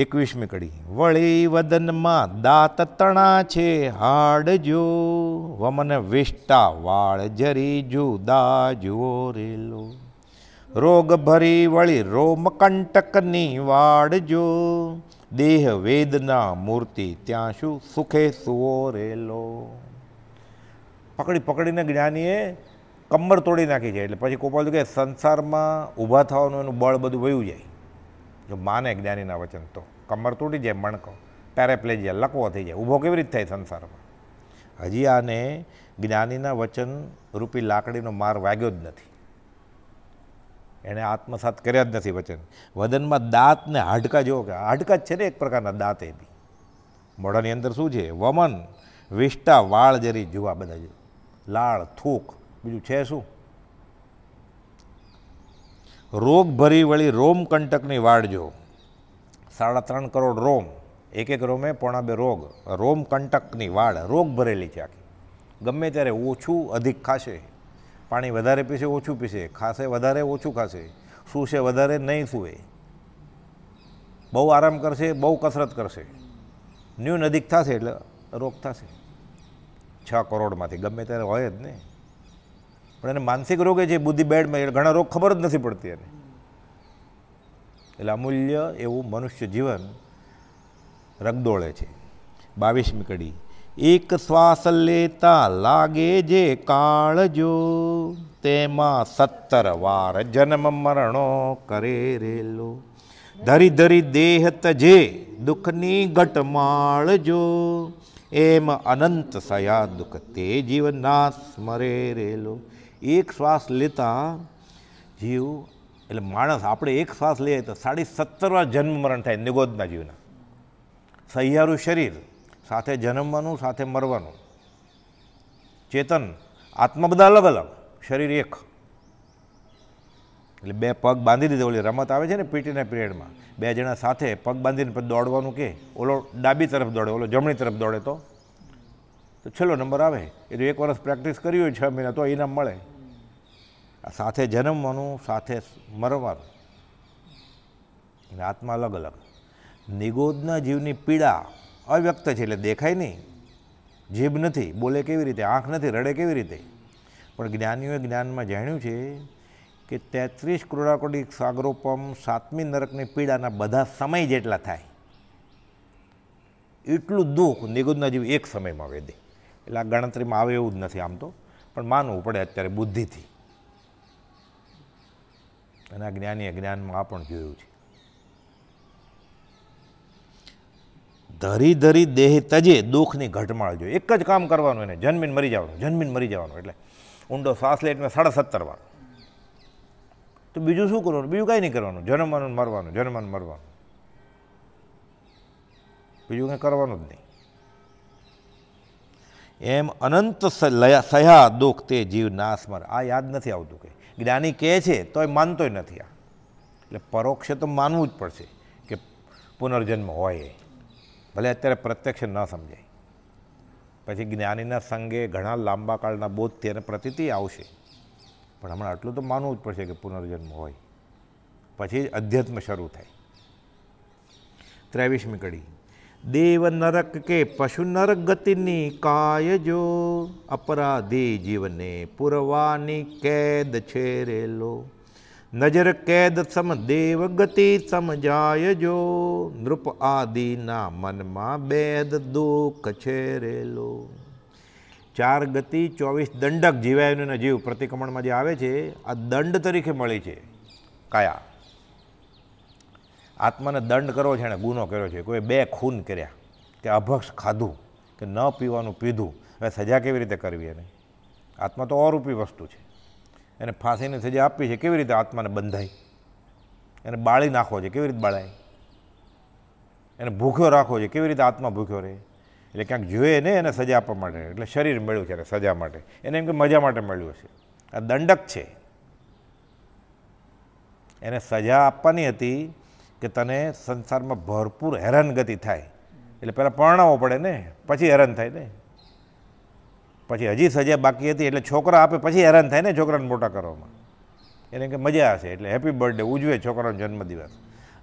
એકવીસમી કડી વળી વદનમાં દાંત તણા છે હાડજો જો વમન વિષ્ટા વાળ જરી જુદા જુઓ રેલો રોગ ભરી વળી રોમકંટકની વાડજો દેહ વેદના મૂર્તિ ત્યાં શું સુખે સુવો રેલો પકડી પકડીને જ્ઞાનીએ કમર તોડી નાખી જાય એટલે પછી કોપાલ કે સંસારમાં ઊભા થવાનું એનું બળ બધું વયું જાય જો માને જ્ઞાનીના વચન તો કમર તૂટી જાય મણકો પેરેપ્લેજિયા લકવો થઈ જાય ઊભો કેવી રીતે થાય સંસારમાં હજી આને જ્ઞાનીના વચન રૂપી લાકડીનો માર વાગ્યો જ નથી એણે આત્મસાત કર્યા જ નથી વચન વદનમાં દાંતને હાડકા જેવો કે હાડકા જ છે ને એક પ્રકારના દાંત એ બી મોઢાની અંદર શું છે વમન વિષ્ટા વાળ જરી જુવા બધા લાળ થૂક બીજું છે શું રોગ ભરી વળી રોમ કંટકની વાળ જો સાડા ત્રણ કરોડ રોમ એક એક રોમે પોણા બે રોગ રોમ કંટકની વાળ રોગ ભરેલી છે આખી ગમે ત્યારે ઓછું અધિક ખાશે પાણી વધારે પીશે ઓછું પીશે ખાશે વધારે ઓછું ખાશે સૂશે વધારે નહીં સૂવે બહુ આરામ કરશે બહુ કસરત કરશે ન્યૂ નજીક થશે એટલે રોગ થશે છ કરોડમાંથી ગમે ત્યારે હોય જ ને પણ એને માનસિક રોગે છે બુદ્ધિ બેડમાં એટલે ઘણા રોગ ખબર જ નથી પડતી એને એટલે અમૂલ્ય એવું મનુષ્ય જીવન રગદોળે છે બાવીસમી કડી એક શ્વાસ લેતા લાગે જે કાળજો તેમાં સત્તર વાર જન્મ મરણો કરે રેલો ધરી ધરી દેહ તજે દુઃખની ઘટ માળજો એમ અનંત સયા દુઃખ તે જીવના સ્મરે રેલો એક શ્વાસ લેતા જીવ એટલે માણસ આપણે એક શ્વાસ લઈએ તો સાડી સત્તર વાર જન્મ મરણ થાય નિગોદના જીવના સહિયારું શરીર સાથે જન્મવાનું સાથે મરવાનું ચેતન આત્મા બધા અલગ અલગ શરીર એક એટલે બે પગ બાંધી દીધો ઓલી રમત આવે છે ને પીટીના પીરિયડમાં બે જણા સાથે પગ બાંધીને પછી દોડવાનું કે ઓલો ડાબી તરફ દોડે ઓલો જમણી તરફ દોડે તો તો છેલ્લો નંબર આવે એ તો એક વર્ષ પ્રેક્ટિસ કરી હોય છ મહિના તો ઇનામ મળે સાથે જન્મવાનું સાથે મરવાનું અને આત્મા અલગ અલગ નિગોદના જીવની પીડા અવ્યક્ત છે એટલે દેખાય નહીં જીભ નથી બોલે કેવી રીતે આંખ નથી રડે કેવી રીતે પણ જ્ઞાનીઓએ જ્ઞાનમાં જાણ્યું છે કે તેત્રીસ કરોડાકોટી સાગરોપમ સાતમી નરકની પીડાના બધા સમય જેટલા થાય એટલું દુઃખ નિગુદના જીવ એક સમયમાં વેદે એટલે આ ગણતરીમાં આવે એવું જ નથી આમ તો પણ માનવું પડે અત્યારે બુદ્ધિથી અને આ જ્ઞાનીએ જ્ઞાનમાં આ પણ જોયું છે ધરી ધરી દેહ તજે દુઃખની ઘટમાળ જોઈએ એક જ કામ કરવાનું એને જન્મીને મરી જવાનું જન્મીને મરી જવાનું એટલે ઊંડો શ્વાસ લે એટલે સાડા સત્તર વાર તો બીજું શું કરવાનું બીજું કાંઈ નહીં કરવાનું જન્મવાનું મરવાનું જન્મવાનું મરવાનું બીજું કંઈ કરવાનું જ નહીં એમ અનંત સયા દુઃખ તે જીવ નાસ્મર આ યાદ નથી આવતું કે જ્ઞાની કહે છે તો એ માનતોય નથી આ એટલે પરોક્ષે તો માનવું જ પડશે કે પુનર્જન્મ હોય ભલે અત્યારે પ્રત્યક્ષ ન સમજાય પછી જ્ઞાનીના સંગે ઘણા લાંબા કાળના બોધથી અને પ્રતિતિ આવશે પણ હમણાં આટલું તો માનવું જ પડશે કે પુનર્જન્મ હોય પછી અધ્યાત્મ શરૂ થાય ત્રેવીસમી કડી દેવ નરક કે પશુ નરક ગતિની કાયજો અપરાધી જીવને પુરવાની કેદ છેરેલો રેલો નજર કેદ સમ દેવ ગતિ સમજાય જો નૃપ આદિના મનમાં બેદ દુઃખ છે રેલો ચાર ગતિ ચોવીસ દંડક જીવાયનો જીવ પ્રતિક્રમણમાં જે આવે છે આ દંડ તરીકે મળે છે કયા આત્માને દંડ કરવો છે એણે ગુનો કર્યો છે કોઈ બે ખૂન કર્યા કે અભક્ષ ખાધું કે ન પીવાનું પીધું હવે સજા કેવી રીતે કરવી એને આત્મા તો અરૂપી વસ્તુ છે એને ફાંસીની સજા આપવી છે કેવી રીતે આત્માને બંધાય એને બાળી નાખવો છે કેવી રીતે બાળાય એને ભૂખ્યો રાખવો છે કેવી રીતે આત્મા ભૂખ્યો રહે એટલે ક્યાંક જોઈએ નહીં એને સજા આપવા માટે એટલે શરીર મળ્યું છે સજા માટે એને એમ કે મજા માટે મળ્યું છે આ દંડક છે એને સજા આપવાની હતી કે તને સંસારમાં ભરપૂર હેરાનગતિ થાય એટલે પહેલાં પરણાવવો પડે ને પછી હેરાન થાય ને પછી હજી સજા બાકી હતી એટલે છોકરા આપે પછી હેરાન થાય ને છોકરાને મોટા કરવામાં એને કે મજા હશે એટલે હેપી બર્થડે ઉજવે છોકરાનો જન્મદિવસ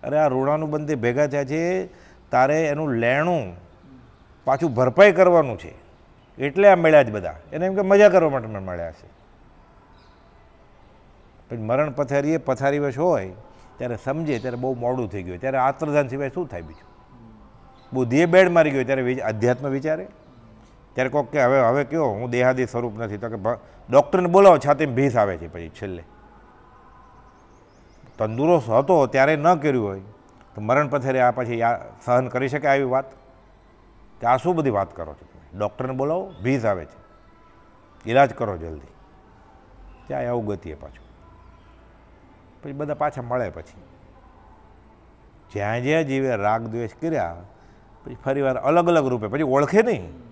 અરે આ ઋણાનું ઋણાનુબંધી ભેગા થયા છે તારે એનું લેણું પાછું ભરપાઈ કરવાનું છે એટલે આ મળ્યા જ બધા એને એમ કે મજા કરવા માટે મેં મળ્યા છે પછી મરણ પથારીએ પથારીવશ હોય ત્યારે સમજે ત્યારે બહુ મોડું થઈ ગયું ત્યારે આત્રદાન સિવાય શું થાય બીજું બુદ્ધિએ બેડ મારી ગયો ત્યારે આધ્યાત્મ વિચારે ત્યારે કોક કે હવે હવે કયો હું દેહાદી સ્વરૂપ નથી તો કે ડૉક્ટરને બોલાવો છાતીમાં ભીસ આવે છે પછી છેલ્લે તંદુરસ્ત હતો ત્યારે ન કર્યું હોય તો મરણ પથેરે આ પછી સહન કરી શકે આવી વાત કે આ શું બધી વાત કરો છો તમે ડૉક્ટરને બોલાવો ભીસ આવે છે ઈલાજ કરો જલ્દી ત્યાં આવું ગતિએ પાછું પછી બધા પાછા મળે પછી જ્યાં જ્યાં જીવે રાગ દ્વેષ કર્યા પછી ફરી વાર અલગ અલગ રૂપે પછી ઓળખે નહીં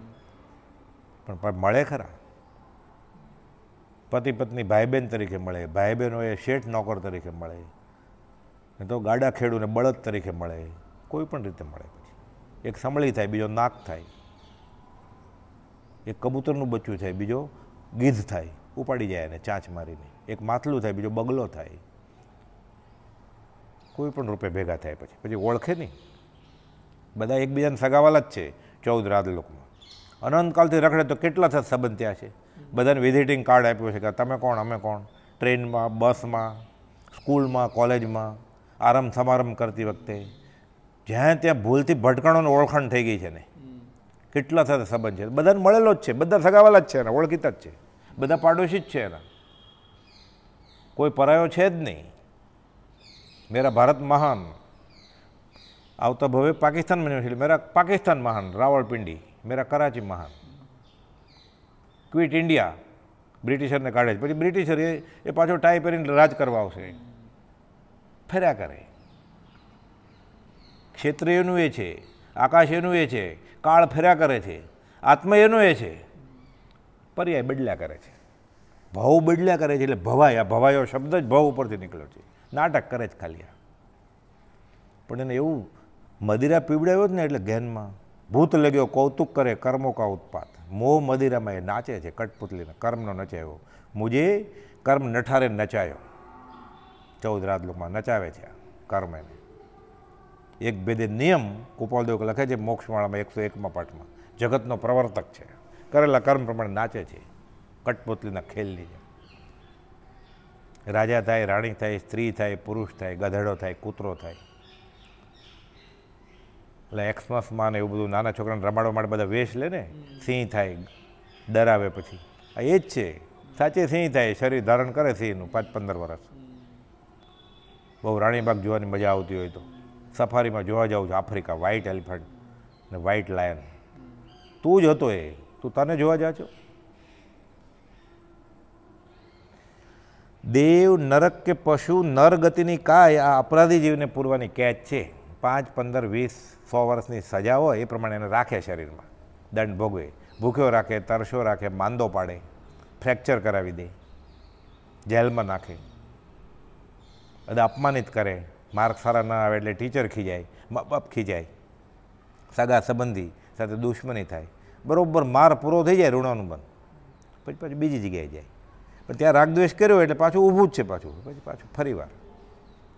પણ મળે ખરા પતિ પત્ની ભાઈ બહેન તરીકે મળે ભાઈ બહેનો એ શેઠ નોકર તરીકે મળે નહીં તો ગાડા ખેડૂને બળદ તરીકે મળે કોઈ પણ રીતે મળે પછી એક સમળી થાય બીજો નાક થાય એક કબૂતરનું બચ્ચું થાય બીજો ગીધ થાય ઉપાડી જાય એને ચાંચ મારીને એક માથલું થાય બીજો બગલો થાય કોઈ પણ રૂપે ભેગા થાય પછી પછી ઓળખે નહીં બધા એકબીજાને સગાવાલા જ છે ચૌદ રાત લોકમાં અનંતકાલથી રખડે તો કેટલા થત સંબંધ ત્યાં છે બધાને વિઝિટિંગ કાર્ડ આપ્યો છે કે તમે કોણ અમે કોણ ટ્રેનમાં બસમાં સ્કૂલમાં કોલેજમાં આરંભ સમારંભ કરતી વખતે જ્યાં ત્યાં ભૂલથી ભટકણોની ઓળખાણ થઈ ગઈ છે ને કેટલા સાથે સંબંધ છે બધાને મળેલો જ છે બધા સગાવાલા જ છે એના ઓળખીતા જ છે બધા પાડોશી જ છે એના કોઈ પરાયો છે જ નહીં મેરા ભારત મહાન આવતા ભવે પાકિસ્તાન બન્યું છે મેરા પાકિસ્તાન મહાન રાવળપિંડી મેરા કરાચી મહાન ક્વિટ ઇન્ડિયા બ્રિટિશરને કાઢે છે પછી બ્રિટિશર એ પાછો ટાઈ પહેરીને રાજ કરવા આવશે ફેર્યા કરે ક્ષેત્ર એનું એ છે આકાશ એનું એ છે કાળ ફેર્યા કરે છે આત્મા એનો એ છે પર્યાય બદલ્યા કરે છે ભાવ બદલ્યા કરે છે એટલે ભવાય આ ભવાયો શબ્દ જ ભાવ ઉપરથી નીકળ્યો છે નાટક કરે જ ખાલી આ પણ એને એવું મદિરા પીવડાવ્યો જ ને એટલે ઘેનમાં ભૂત લગ્યો કૌતુક કરે કર્મો કા ઉત્પાત મોહ મદિરામાં એ નાચે છે કટપુતલીને કર્મનો નચાયો મુજે કર્મ નઠારે નચાયો ચૌદ રાજલોકમાં નચાવે છે કર્મ એને એક ભેદે નિયમ કુપાલદેવ લખે છે મોક્ષમાળામાં એકસો એકમાં પાઠમાં જગતનો પ્રવર્તક છે કરેલા કર્મ પ્રમાણે નાચે છે કટપુતલીના ખેલની છે રાજા થાય રાણી થાય સ્ત્રી થાય પુરુષ થાય ગધેડો થાય કૂતરો થાય એટલે એક્સમસમાં ને એવું બધું નાના છોકરાને રમાડવા માટે બધા વેશ લે ને સિંહ થાય ડરાવે પછી આ એ જ છે સાચે સિંહ થાય શરીર ધારણ કરે સિંહનું પાંચ પંદર વર્ષ બહુ રાણીબાગ જોવાની મજા આવતી હોય તો સફારીમાં જોવા જાઉં છું આફ્રિકા વ્હાઇટ એલિફન્ટ ને વ્હાઇટ લાયન તું જ હતો એ તું તને જોવા જા છો દેવ નરક કે પશુ નરગતિની કાય આ અપરાધી જીવને પૂરવાની કેચ છે પાંચ પંદર વીસ સો વર્ષની સજા હોય એ પ્રમાણે એને રાખે શરીરમાં દંડ ભોગવે ભૂખ્યો રાખે તરશો રાખે માંદો પાડે ફ્રેક્ચર કરાવી દે જેલમાં નાખે અને અપમાનિત કરે માર્ક સારા ના આવે એટલે ટીચર ખીજાય મા બાપ ખીજાય સગા સંબંધી સાથે દુશ્મની થાય બરાબર માર પૂરો થઈ જાય ઋણાનું બંધ પછી પાછું બીજી જગ્યાએ જાય પણ ત્યાં રાગદ્વેષ કર્યો એટલે પાછું ઊભું જ છે પાછું પછી પાછું ફરીવાર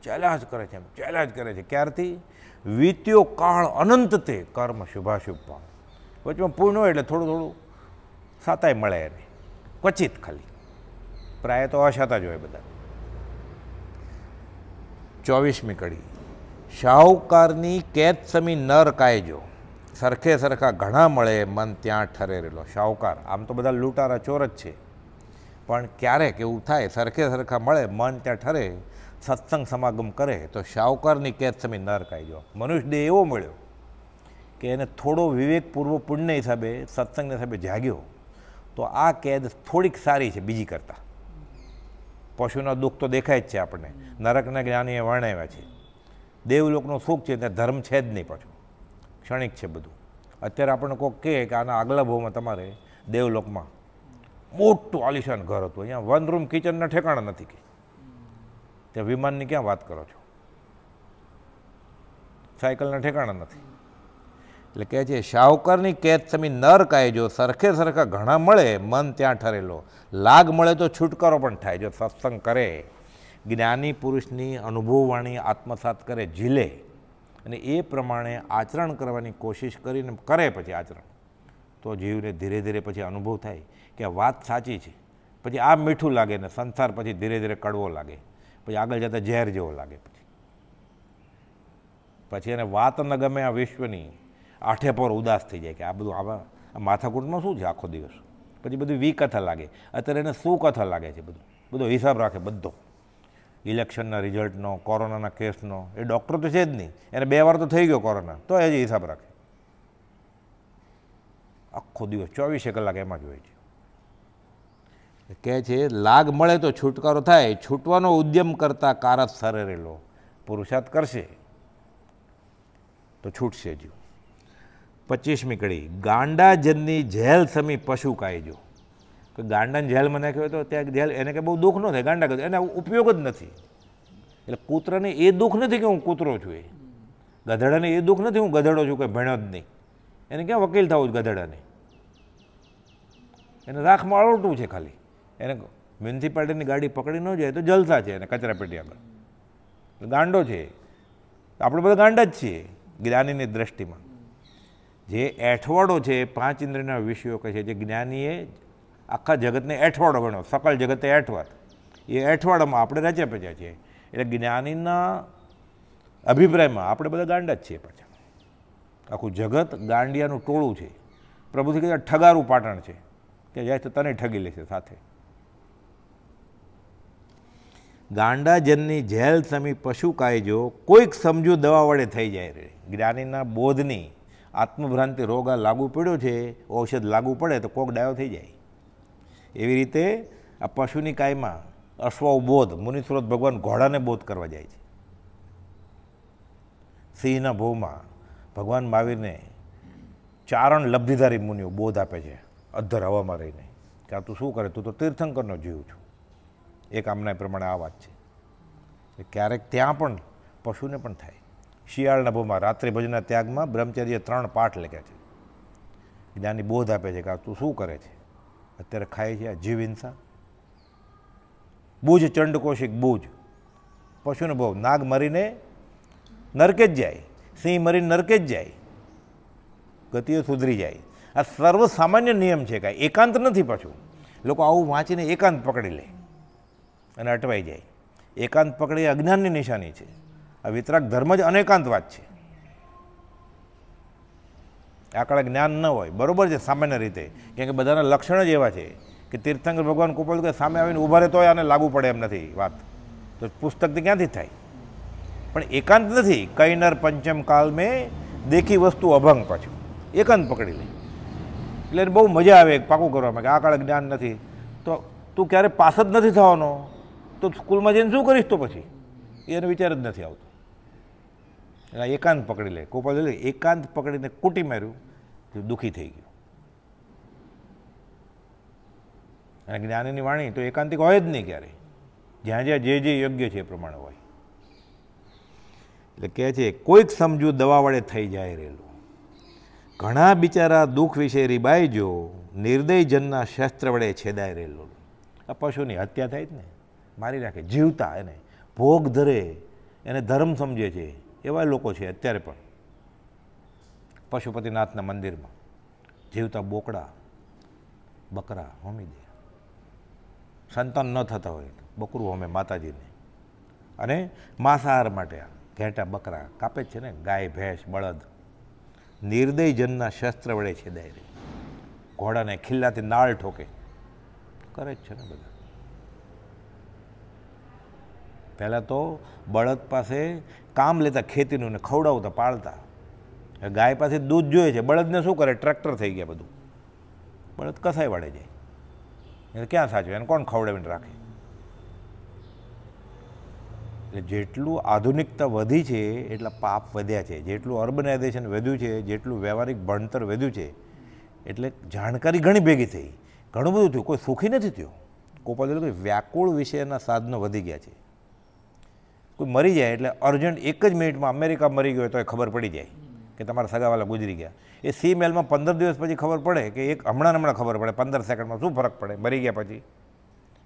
ચેલા જ કરે છે ચેલા જ કરે છે ક્યારથી વીત્યો કાળ અનંત તે કર્મ શુભાશુભ પણ વચમાં પૂર્ણ હોય એટલે થોડું થોડું સાતાય મળે એને ક્વચિત ખાલી પ્રાય તો અશાતા જ હોય બધા ચોવીસમી કડી શાહુકારની કેદ સમી નર કાયજો સરખે સરખા ઘણા મળે મન ત્યાં ઠરેરેલો શાહુકાર આમ તો બધા લૂંટારા ચોર જ છે પણ ક્યારેક એવું થાય સરખે સરખા મળે મન ત્યાં ઠરે સત્સંગ સમાગમ કરે તો શાહુકારની કેદ સમય ન રખાઈ જવા મનુષ્ય દેહ એવો મળ્યો કે એને થોડો વિવેકપૂર્વ પુણ્ય હિસાબે સત્સંગને હિસાબે જાગ્યો તો આ કેદ થોડીક સારી છે બીજી કરતાં પશુના દુઃખ તો દેખાય જ છે આપણને નરકના જ્ઞાનીએ વર્ણવ્યા છે દેવલોકનું સુખ છે ત્યાં ધર્મ છે જ નહીં પાછું ક્ષણિક છે બધું અત્યારે આપણને કોઈક કહે કે આના આગલા ભાવમાં તમારે દેવલોકમાં મોટું આલિશાન ઘર હતું અહીંયા વન રૂમ કિચનના ઠેકાણા નથી કે ત્યાં વિમાનની ક્યાં વાત કરો છો સાયકલના ઠેકાણા નથી એટલે કહે છે શાહુકારની કેદ તમે નર કાયજો સરખે સરખા ઘણા મળે મન ત્યાં ઠરેલો લાગ મળે તો છૂટકારો પણ થાય જો સત્સંગ કરે જ્ઞાની પુરુષની અનુભવવાણી આત્મસાત કરે ઝીલે અને એ પ્રમાણે આચરણ કરવાની કોશિશ કરીને કરે પછી આચરણ તો જીવને ધીરે ધીરે પછી અનુભવ થાય કે વાત સાચી છે પછી આ મીઠું લાગે ને સંસાર પછી ધીરે ધીરે કડવો લાગે પછી આગળ જતાં ઝેર જેવો લાગે પછી પછી એને વાત ન ગમે આ વિશ્વની આઠે પર ઉદાસ થઈ જાય કે આ બધું આવા માથાકૂટમાં શું છે આખો દિવસ પછી બધી વી કથા લાગે અત્યારે એને શું કથા લાગે છે બધું બધો હિસાબ રાખે બધો ઇલેક્શનના રિઝલ્ટનો કોરોનાના કેસનો એ ડૉક્ટર તો છે જ નહીં એને બે વાર તો થઈ ગયો કોરોના તો એ જ હિસાબ રાખે આખો દિવસ ચોવીસે કલાક એમાં જ હોય છે કહે છે લાગ મળે તો છૂટકારો થાય છૂટવાનો ઉદ્યમ કરતા કારત સરેરેલો પુરુષાર્થ કરશે તો છૂટશે જો પચીસમી કડી ગાંડાજનની જેલ સમી પશુ કાયજો કે ગાંડાને મને નાખ્યો તો ત્યાં જેલ એને કે બહુ દુઃખ ન થાય ગાંડા એના ઉપયોગ જ નથી એટલે કૂતરાને એ દુઃખ નથી કે હું કૂતરો છું એ ગધેડાને એ દુઃખ નથી હું ગધેડો છું કે ભણ્યો જ નહીં એને ક્યાં વકીલ થવું જ ગધેડાને એને રાખમાં અળોટું છે ખાલી એને મ્યુનિસિપાલિટીની ગાડી પકડી ન જાય તો જલસા છે એને કચરાપેટી આગળ ગાંડો છે આપણે બધા ગાંડા જ છીએ જ્ઞાનીની દ્રષ્ટિમાં જે એઠવાડો છે પાંચ ઇન્દ્રના વિષયો કહે છે જે જ્ઞાનીએ આખા જગતને એઠવાડો ગણો સકલ જગતે એઠવાડ એ એઠવાડામાં આપણે રચ્યા પચ્યા છીએ એટલે જ્ઞાનીના અભિપ્રાયમાં આપણે બધા ગાંડા જ છીએ પાછા આખું જગત ગાંડિયાનું ટોળું છે પ્રભુથી કહેતા ઠગારું પાટણ છે ત્યાં જાય તો તને ઠગી લેશે સાથે ગાંડાજનની જેલ સમી પશુ કાયજો કોઈક સમજુ દવા વડે થઈ જાય રે જ્ઞાનીના બોધની આત્મભ્રાંતિ રોગ આ લાગુ પડ્યો છે ઔષધ લાગુ પડે તો કોક ડાયો થઈ જાય એવી રીતે આ પશુની કાયમાં અશ્વવ બોધ મુનિસ્રોત ભગવાન ઘોડાને બોધ કરવા જાય છે સિંહના ભોમાં ભગવાન મહાવીરને ચારણ લબ્ધિધારી મુનિઓ બોધ આપે છે અધ્ધર હવામાં રહીને કે આ તું શું કરે તું તો તીર્થંકરનો જીવ છું એક આમના પ્રમાણે આ વાત છે ક્યારેક ત્યાં પણ પશુને પણ થાય શિયાળના ભોમાં રાત્રે ભજનના ત્યાગમાં બ્રહ્મચર્ય ત્રણ પાઠ લખ્યા છે જ્ઞાની બોધ આપે છે કે આ તું શું કરે છે અત્યારે ખાય છે આ જીવ હિંસા બુજ ચંડકોશિક બુજ પશુનો ભાવ નાગ મરીને નરકે જ જાય સિંહ મરીને નરકે જ જાય ગતિઓ સુધરી જાય આ સર્વ સામાન્ય નિયમ છે કાંઈ એકાંત નથી પશુ લોકો આવું વાંચીને એકાંત પકડી લે અને અટવાઈ જાય એકાંત પકડે એ અજ્ઞાનની નિશાની છે આ વિતરાક ધર્મ જ અનેકાંતવાદ છે આકડા જ્ઞાન ન હોય બરાબર છે સામાન્ય રીતે કેમ કે બધાના લક્ષણ જ એવા છે કે તીર્થંકર ભગવાન કુપલ કે સામે આવીને ઊભા રહે તોય આને લાગુ પડે એમ નથી વાત તો પુસ્તકથી ક્યાંથી થાય પણ એકાંત નથી કૈનર પંચમ કાલ મેં દેખી વસ્તુ અભંગ પાછું એકાંત પકડી લઈ એટલે બહુ મજા આવે પાકું કરવામાં કે આ કાળ જ્ઞાન નથી તો તું ક્યારે પાસ જ નથી થવાનો તો સ્કૂલમાં જઈને શું કરીશ તો પછી એનો વિચાર જ નથી આવતો એટલે એકાંત પકડી લે કોપાલ લે એકાંત પકડીને કૂટી માર્યું તો દુઃખી થઈ ગયું અને જ્ઞાનની વાણી તો એકાંતિક હોય જ નહીં ક્યારે જ્યાં જ્યાં જે જે યોગ્ય છે એ પ્રમાણે હોય એટલે કહે છે કોઈક સમજુ દવા વડે થઈ જાય રહેલું ઘણા બિચારા દુઃખ વિશે રીબાઈ જો નિર્દય જનના શસ્ત્ર વડે છેદાય રહેલું આ પશુની હત્યા થાય જ ને મારી નાખે જીવતા એને ભોગ ધરે એને ધર્મ સમજે છે એવા લોકો છે અત્યારે પણ પશુપતિનાથના મંદિરમાં જીવતા બોકડા બકરા હોમી દે સંતાન ન થતા હોય બકરું હોમે માતાજીને અને માંસાહાર માટે ઘેટા બકરા કાપે છે ને ગાય ભેંસ બળદ નિર્દય જનના શસ્ત્ર વડે છે ડાયરી ઘોડાને ખિલ્લાથી નાળ ઠોકે કરે જ છે ને બધા પહેલાં તો બળદ પાસે કામ લેતા ખેતીનું ને ખવડાવતા પાળતા ગાય પાસે દૂધ જોઈએ છે બળદને શું કરે ટ્રેક્ટર થઈ ગયા બધું બળદ કસાઈ વાળે જાય એને ક્યાં સાચવે એને કોણ ખવડાવીને રાખે એટલે જેટલું આધુનિકતા વધી છે એટલા પાપ વધ્યા છે જેટલું અર્બનાઇઝેશન વધ્યું છે જેટલું વ્યવહારિક ભણતર વધ્યું છે એટલે જાણકારી ઘણી ભેગી થઈ ઘણું બધું થયું કોઈ સુખી નથી થયું કોઈ વ્યાકુળ વિષયના સાધનો વધી ગયા છે કોઈ મરી જાય એટલે અર્જન્ટ એક જ મિનિટમાં અમેરિકા મરી ગયો તો એ ખબર પડી જાય કે તમારા સગાવાલા ગુજરી ગયા એ સી મેલમાં પંદર દિવસ પછી ખબર પડે કે એક હમણાં હમણાં ખબર પડે પંદર સેકન્ડમાં શું ફરક પડે મરી ગયા પછી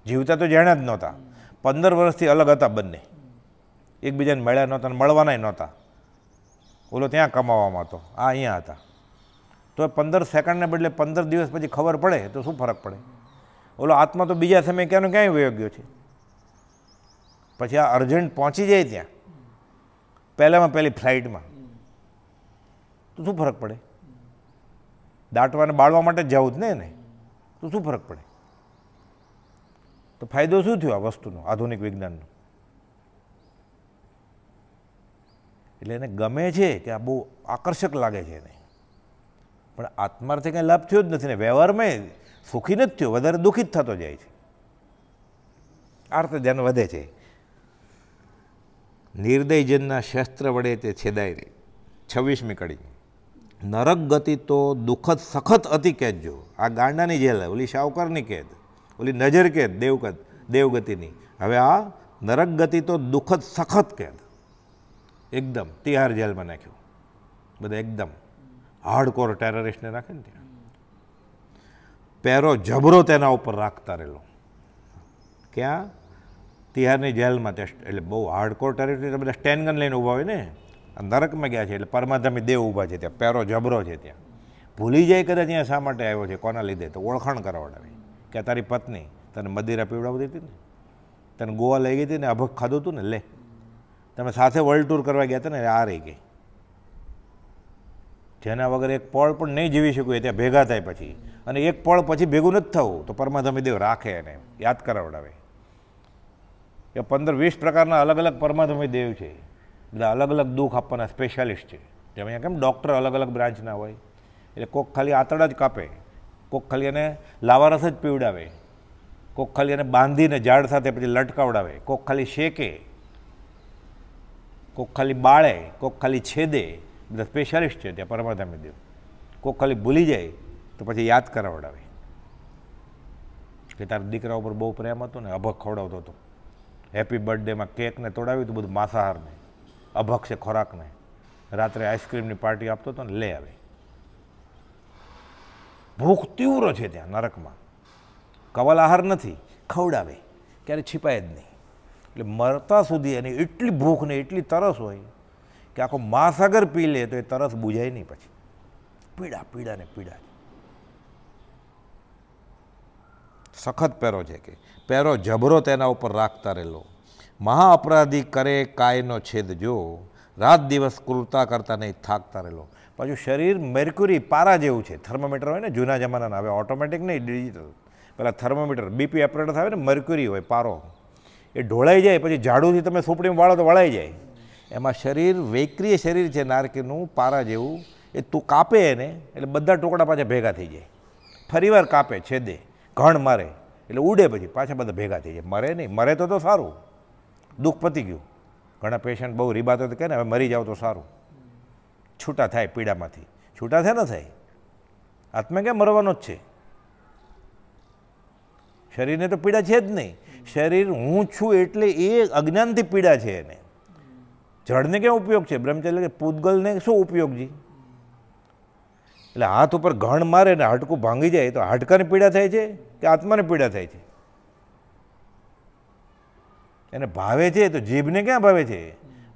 જીવતા તો જાણ્યા જ નહોતા પંદર વર્ષથી અલગ હતા બંને એકબીજાને મળ્યા નહોતા મળવાનાય નહોતા ઓલો ત્યાં કમાવામાં હતો આ અહીંયા હતા તો પંદર સેકન્ડને બદલે પંદર દિવસ પછી ખબર પડે તો શું ફરક પડે ઓલો આત્મા તો બીજા સમય ક્યાંનો ક્યાંય વયો ગયો છે પછી આ અર્જન્ટ પહોંચી જાય ત્યાં પહેલામાં પહેલી ફ્લાઇટમાં તો શું ફરક પડે દાટવાને બાળવા માટે જવું જ ને એને તો શું ફરક પડે તો ફાયદો શું થયો આ વસ્તુનો આધુનિક વિજ્ઞાનનો એટલે એને ગમે છે કે આ બહુ આકર્ષક લાગે છે એને પણ આત્માર્થે કંઈ લાભ થયો જ નથી ને વ્યવહારમાં સુખી નથી થયો વધારે દુઃખી જ થતો જાય છે આ રીતે ધ્યાન વધે છે નિર્દયજનના શસ્ત્ર વડે તે છેદાઈ રહી છવ્વીસમી કડી નરક ગતિ તો દુઃખદ સખત અતિ કેદ આ ગાંડાની જેલ ઓલી શાવકરની કેદ ઓલી નજર કેદ દેવગત દેવગતિની હવે આ નરક ગતિ તો દુઃખદ સખત કેદ એકદમ તિહાર જેલમાં નાખ્યું બધા એકદમ હાર્ડકોર ટેરરિસ્ટને રાખે ને ત્યાં પહેરો જબરો તેના ઉપર રાખતા રહેલો ક્યાં તિહારની જેલમાં તે એટલે બહુ હાર્ડકોર ટેરિટરી બધા સ્ટેનગન લઈને ઊભા હોય ને નરકમાં ગયા છે એટલે પરમાધામી દેવ ઊભા છે ત્યાં પેરો જબરો છે ત્યાં ભૂલી જાય કદાચ અહીંયા શા માટે આવ્યો છે કોના લીધે તો ઓળખાણ કરાવડાવી કે તારી પત્ની તને મદિરા પીવડાવતી હતી ને તને ગોવા લઈ ગઈ હતી ને અભક ખાધું હતું ને લે તમે સાથે વર્લ્ડ ટૂર કરવા ગયા હતા ને આ રહી ગઈ જેના વગર એક પળ પણ નહીં જીવી શકું એ ત્યાં ભેગા થાય પછી અને એક પળ પછી ભેગું નથી થવું તો પરમાધામી દેવ રાખે એને યાદ કરાવડાવે એ પંદર વીસ પ્રકારના અલગ અલગ પરમાત્મય દેવ છે એટલે અલગ અલગ દુઃખ આપવાના સ્પેશિયાલિસ્ટ છે જેમ અહીંયા કેમ ડૉક્ટર અલગ અલગ બ્રાન્ચના હોય એટલે કોક ખાલી આંતરડા જ કાપે કોક ખાલી એને લાવારસ જ પીવડાવે કોક ખાલી એને બાંધીને ઝાડ સાથે પછી લટકાવડાવે કોક ખાલી શેકે કોક ખાલી બાળે કોક ખાલી છેદે બધા સ્પેશિયાલિસ્ટ છે ત્યાં પરમાધામી દેવ કોક ખાલી ભૂલી જાય તો પછી યાદ કરાવડાવે કે તારા દીકરા ઉપર બહુ પ્રેમ હતો ને અભગ ખવડાવતો હતો હેપી બર્થડેમાં કેકને તોડાવ્યું તો બધું માંસાહારને અભક્ષે ખોરાકને રાત્રે આઈસ્ક્રીમની પાર્ટી આપતો હતો ને લે આવે ભૂખ તીવ્ર છે ત્યાં નરકમાં કવલ આહાર નથી ખવડાવે ક્યારે છીપાય જ નહીં એટલે મરતા સુધી એની એટલી ભૂખ ને એટલી તરસ હોય કે આખો માંસ અગર પી લે તો એ તરસ બુજાય નહીં પછી પીડા પીડા ને પીડા સખત પહેરો છે કે પહેરો જબરો તેના ઉપર રાખતા રહેલો મહા અપરાધી કરે કાયનો છેદ જો રાત દિવસ ક્રૂરતા કરતા નહીં થાકતા રહેલો પાછું શરીર મેર્ક્યુરી પારા જેવું છે થર્મોમીટર હોય ને જૂના જમાનાના આવે ઓટોમેટિક નહીં ડિજિટલ પહેલાં થર્મોમીટર બીપી એપરેટર થાય ને મર્ક્યુરી હોય પારો એ ઢોળાઈ જાય પછી ઝાડુથી તમે સોપડીમાં વાળો તો વળાઈ જાય એમાં શરીર વૈક્રિય શરીર છે નારકીનું પારા જેવું એ તું કાપે એને એટલે બધા ટુકડા પાછા ભેગા થઈ જાય ફરીવાર કાપે છેદે ઘણ મારે એટલે ઉડે પછી પાછા બધા ભેગા થઈ જાય મરે નહીં મરે તો તો સારું દુઃખ પતી ગયું ઘણા પેશન્ટ બહુ રીબાતો કહે ને હવે મરી જાવ તો સારું છૂટા થાય પીડામાંથી છૂટા થાય ન થાય આત્મા ક્યાં મરવાનો જ છે શરીરને તો પીડા છે જ નહીં શરીર હું છું એટલે એ અજ્ઞાનથી પીડા છે એને જળને કેમ ઉપયોગ છે બ્રહ્મચર્ય પૂતગલને શું ઉપયોગ જી એટલે હાથ ઉપર ઘણ મારે ને હાડકું ભાંગી જાય તો હાડકાની પીડા થાય છે કે આત્માને પીડા થાય છે એને ભાવે છે તો જીભને ક્યાં ભાવે છે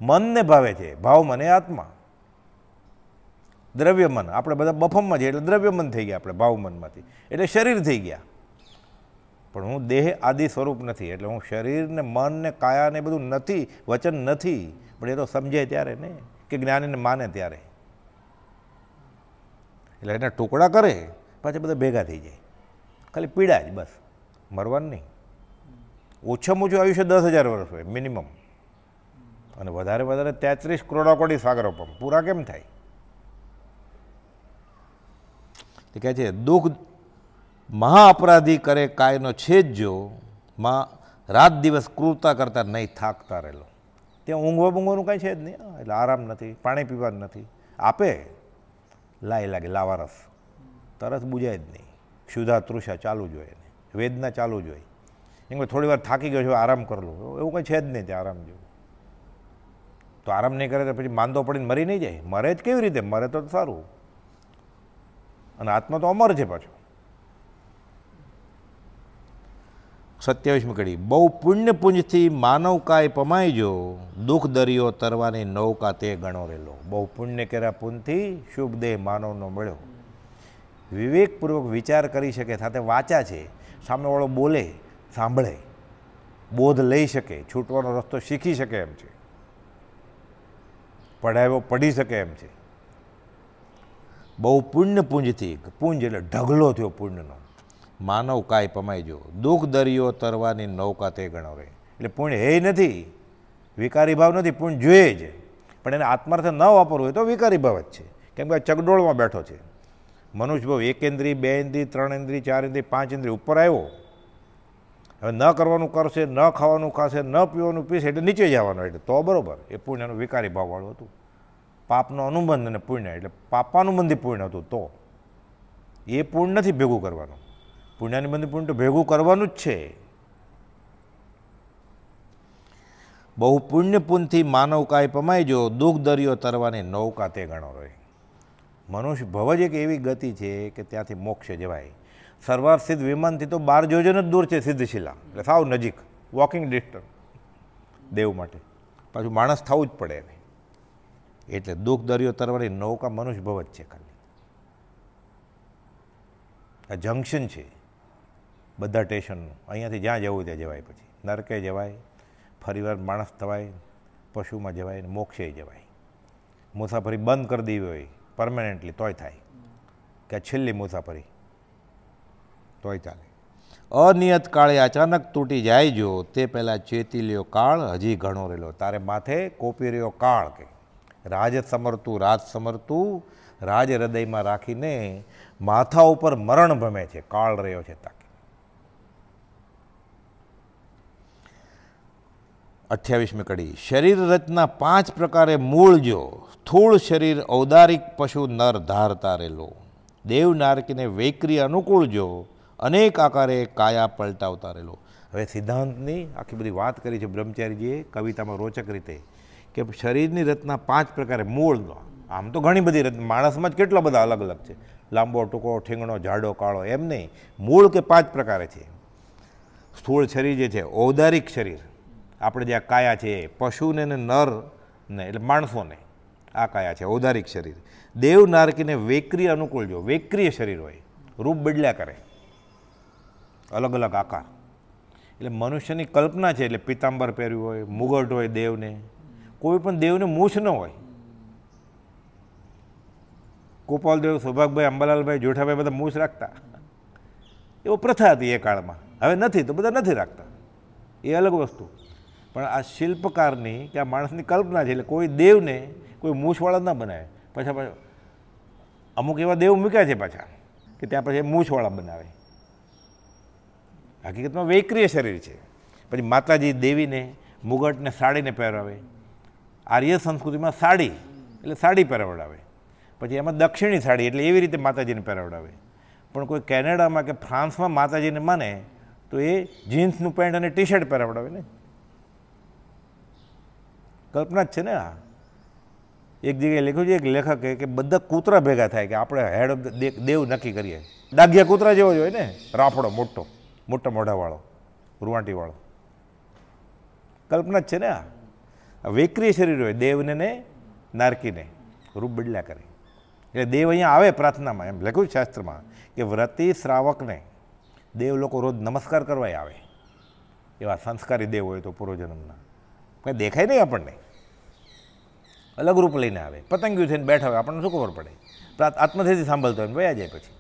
મનને ભાવે છે ભાવ મને આત્મા દ્રવ્યમન આપણે બધા બફમમાં છીએ એટલે દ્રવ્યમન થઈ ગયા આપણે ભાવમનમાંથી એટલે શરીર થઈ ગયા પણ હું દેહ આદિ સ્વરૂપ નથી એટલે હું શરીરને મનને કાયાને બધું નથી વચન નથી પણ એ તો સમજે ત્યારે ને કે જ્ઞાનીને માને ત્યારે એટલે એના ટુકડા કરે પાછા બધા ભેગા થઈ જાય ખાલી પીડા જ બસ મરવાનું નહીં ઓછામાં ઓછું આયુષ્ય દસ હજાર વર્ષ હોય મિનિમમ અને વધારે વધારે તેત્રીસ કરોડાકોટી સાગરો પણ પૂરા કેમ થાય એ કહે છે દુઃખ મહાઅપરાધી કરે કાયનો છેદ જો માં રાત દિવસ ક્રૂરતા કરતા નહીં થાકતા રહેલો ત્યાં ઊંઘવા બૂંઘવાનું કાંઈ છે જ નહીં એટલે આરામ નથી પાણી પીવાનું નથી આપે લાય લાગે લાવારસ તરસ બુજાય જ નહીં ક્ષુધા તૃષા ચાલુ જોઈએ હોય વેદના ચાલુ જોઈએ એમ કે થોડી વાર થાકી ગયો છો આરામ કરલો એવું કંઈ છે જ નહીં ત્યાં આરામ જેવું તો આરામ નહીં કરે તો પછી માંદો પડીને મરી નહીં જાય મરે જ કેવી રીતે મરે તો સારું અને આત્મા તો અમર છે પાછો સત્યાવીસમી કડી બહુ પુણ્યપુંજથી માનવ કાય પમાઈજો દુઃખ દરિયો તરવાની નૌકા તે ગણો રહેલો બહુ પુણ્ય કર્યા પુણથી શુભ દેહ માનવનો મળ્યો વિવેકપૂર્વક વિચાર કરી શકે સાથે વાચા છે સામેવાળો બોલે સાંભળે બોધ લઈ શકે છૂટવાનો રસ્તો શીખી શકે એમ છે પઢાવ્યો પઢી શકે એમ છે બહુ પુણ્યપુંજથી પુંજ એટલે ઢગલો થયો પુણ્યનો માનવ કાય પમાઈજો દુઃખ દરિયો તરવાની નૌકા તે ગણાવે એટલે પૂર્ણ હે નથી વિકારી ભાવ નથી પૂર્ણ જોઈએ જ પણ એને આત્માર્થે ન વાપરવું હોય તો વિકારી ભાવ જ છે કેમ કે ચગડોળમાં બેઠો છે મનુષ્યભાવ એક ઇન્દ્રી બે ઇન્દ્રી ત્રણ ઇન્દ્રી ચાર ઇન્દ્રી પાંચ ઇન્દ્રી ઉપર આવ્યો હવે ન કરવાનું કરશે ન ખાવાનું ખાશે ન પીવાનું પીશે એટલે નીચે જવાનું એટલે તો બરાબર એ પુણ્યનું વિકારી ભાવવાળું હતું પાપનો અનુબંધ અને પુણ્ય એટલે પાપાનુબંધી પુણ્ય હતું તો એ પૂર્ણ નથી ભેગું કરવાનું પુણ્યાનિબંધ પુણ્ય તો ભેગું કરવાનું જ છે બહુ માનવ કાય માનવકાય જો દુઃખ દરિયો તરવાની નૌકા તે ગણો રહે મનુષ્ય ભવ જ એક એવી ગતિ છે કે ત્યાંથી મોક્ષ જવાય સરવાર સિદ્ધ વિમાનથી તો બાર જોજન જ દૂર છે સિદ્ધશિલા એટલે સાવ નજીક વોકિંગ ડિસ્ટન્સ દેવ માટે પાછું માણસ થવું જ પડે એને એટલે દુઃખ દરિયો તરવાની નૌકા મનુષ્ય ભવ જ છે ખાલી આ જંક્શન છે બધા સ્ટેશનનું અહીંયાથી જ્યાં જવું ત્યાં જવાય પછી નરકે જવાય ફરીવાર માણસ થવાય પશુમાં જવાય અને મોક્ષે જવાય મુસાફરી બંધ કરી દેવી હોય પરમેનન્ટલી તોય થાય કે છેલ્લી મુસાફરી તોય ચાલે અનિયત કાળે અચાનક તૂટી જાય જો તે પહેલાં ચેતી લ્યો કાળ હજી ઘણો રહેલો તારે માથે કોપી રહ્યો કાળ કે રાજ સમરતું રાજ સમરતું રાજ હૃદયમાં રાખીને માથા ઉપર મરણ ભમે છે કાળ રહ્યો છે તાક અઠ્યાવીસમી કડી શરીર રચના પાંચ પ્રકારે મૂળ જો સ્થૂળ શરીર ઔદારિક પશુ નર ધારતા રહેલો દેવ નારકીને વૈકરી અનુકૂળ જો અનેક આકારે કાયા પલટાવતા રહેલો હવે સિદ્ધાંતની આખી બધી વાત કરી છે બ્રહ્મચારીજીએ કવિતામાં રોચક રીતે કે શરીરની રચના પાંચ પ્રકારે મૂળ આમ તો ઘણી બધી રચના માણસમાં જ કેટલા બધા અલગ અલગ છે લાંબો ટૂંકો ઠીંગણો જાડો કાળો એમ નહીં મૂળ કે પાંચ પ્રકારે છે સ્થૂળ શરીર જે છે ઔદારિક શરીર આપણે જે આ કાયા છે પશુને ને નર ને એટલે માણસોને આ કાયા છે ઔદારિક શરીર દેવ નારકીને વેક્રિય અનુકૂળ જો વેક્રિય શરીર હોય રૂપ બદલ્યા કરે અલગ અલગ આકાર એટલે મનુષ્યની કલ્પના છે એટલે પિતાંબર પહેર્યું હોય મુગટ હોય દેવને કોઈ પણ દેવને મૂછ ન હોય ગોપાલદેવ સૌભાગભાઈ અંબાલાલભાઈ જોઠાભાઈ બધા મૂછ રાખતા એવો પ્રથા હતી એ કાળમાં હવે નથી તો બધા નથી રાખતા એ અલગ વસ્તુ પણ આ શિલ્પકારની કે આ માણસની કલ્પના છે એટલે કોઈ દેવને કોઈ મૂછવાળા ન બનાવે પાછા પાછા અમુક એવા દેવ મૂક્યા છે પાછા કે ત્યાં પછી મૂછવાળા બનાવે હકીકતમાં વૈક્રિય શરીર છે પછી માતાજી દેવીને મુગટને સાડીને પહેરાવે આર્ય સંસ્કૃતિમાં સાડી એટલે સાડી પહેરાવડાવે પછી એમાં દક્ષિણી સાડી એટલે એવી રીતે માતાજીને પહેરાવડાવે પણ કોઈ કેનેડામાં કે ફ્રાન્સમાં માતાજીને માને તો એ જીન્સનું પેન્ટ અને ટી શર્ટ પહેરાવડાવે ને કલ્પના જ છે ને આ એક જગ્યાએ લખ્યું છે એક લેખકે કે બધા કૂતરા ભેગા થાય કે આપણે હેડ ઓફ દેવ નક્કી કરીએ ડાઘિયા કૂતરા જેવો જ હોય ને રાફડો મોટો મોટા મોઢાવાળો રૂવાટીવાળો કલ્પના જ છે ને આ વેકરી શરીર હોય દેવને ને નારકીને રૂપ બદલ્યા કરે એટલે દેવ અહીંયા આવે પ્રાર્થનામાં એમ લખ્યું શાસ્ત્રમાં કે વ્રતિ શ્રાવકને દેવ લોકો રોજ નમસ્કાર કરવા આવે એવા સંસ્કારી દેવ હોય તો પૂર્વજન્મના કંઈ દેખાય નહીં આપણને અલગ રૂપ લઈને આવે પતંગિયું થઈને બેઠા હોય આપણને શું ખબર પડે આત્મથેથી સાંભળતો હોય વયા જાય પછી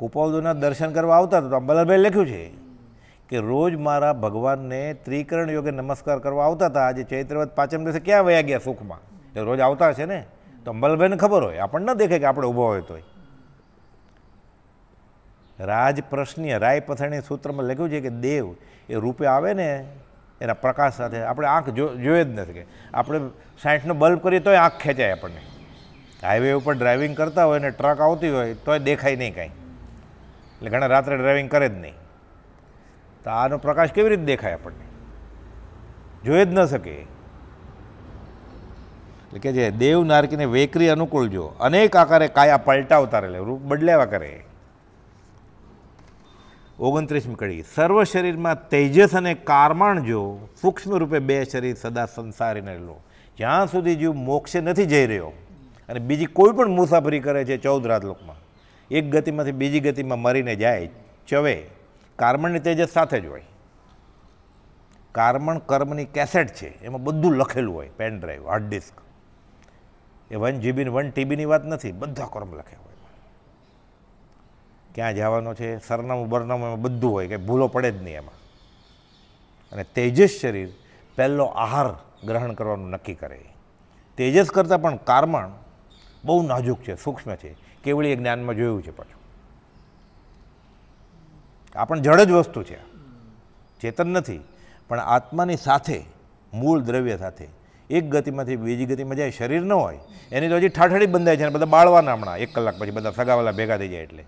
કુપાવદોના દર્શન કરવા આવતા તો અંબાલાલભાઈ લખ્યું છે કે રોજ મારા ભગવાનને ત્રિકરણ યોગે નમસ્કાર કરવા આવતા હતા આજે ચૈત્રવત પાંચમ દિવસે ક્યાં વયા ગયા સુખમાં એ રોજ આવતા છે ને તો અંબાલાલભાઈને ખબર હોય આપણને ન દેખે કે આપણે ઊભો હોય તોય રાજપ્રશ્નીય રાય પથાણી સૂત્રમાં લખ્યું છે કે દેવ એ રૂપે આવે ને એના પ્રકાશ સાથે આપણે આંખ જો જોઈએ જ નથી કે આપણે સાઠનો બલ્બ કરીએ તોય આંખ ખેંચાય આપણને હાઈવે ઉપર ડ્રાઇવિંગ કરતા હોય અને ટ્રક આવતી હોય તોય દેખાય નહીં કાંઈ એટલે ઘણા રાત્રે ડ્રાઇવિંગ કરે જ નહીં તો આનો પ્રકાશ કેવી રીતે દેખાય આપણને જોઈ જ ન શકે એટલે કે જે દેવ નારકીને વેકરી અનુકૂળ જો અનેક આકારે કાયા પલટાવતા રહે રૂપ બદલાવા કરે ઓગણત્રીસમી કડી સર્વ શરીરમાં તેજસ અને કારમાણ જો સૂક્ષ્મ રૂપે બે શરીર સદા સંસારીને લો જ્યાં સુધી જીવ મોક્ષે નથી જઈ રહ્યો અને બીજી કોઈ પણ મુસાફરી કરે છે ચૌદ લોકમાં એક ગતિમાંથી બીજી ગતિમાં મરીને જાય ચવે કાર્મણની તેજસ સાથે જ હોય કાર્મણ કર્મની કેસેટ છે એમાં બધું લખેલું હોય પેન ડ્રાઈવ હાર્ડ ડિસ્ક એ વન જીબી વન ટીબીની વાત નથી બધા કર્મ લખ્યા ક્યાં જવાનો છે સરનામું બરનામું એમાં બધું હોય કે ભૂલો પડે જ નહીં એમાં અને તેજસ શરીર પહેલો આહાર ગ્રહણ કરવાનું નક્કી કરે તેજસ કરતાં પણ કારમણ બહુ નાજુક છે સૂક્ષ્મ છે કેવળી એ જ્ઞાનમાં જોયું છે પાછું આ પણ જળ જ વસ્તુ છે ચેતન નથી પણ આત્માની સાથે મૂળ દ્રવ્ય સાથે એક ગતિમાંથી બીજી ગતિમાં જાય શરીર ન હોય એની તો હજી ઠાઠડી બંધાય છે અને બધા બાળવાના હમણાં એક કલાક પછી બધા સગાવાલા ભેગા થઈ જાય એટલે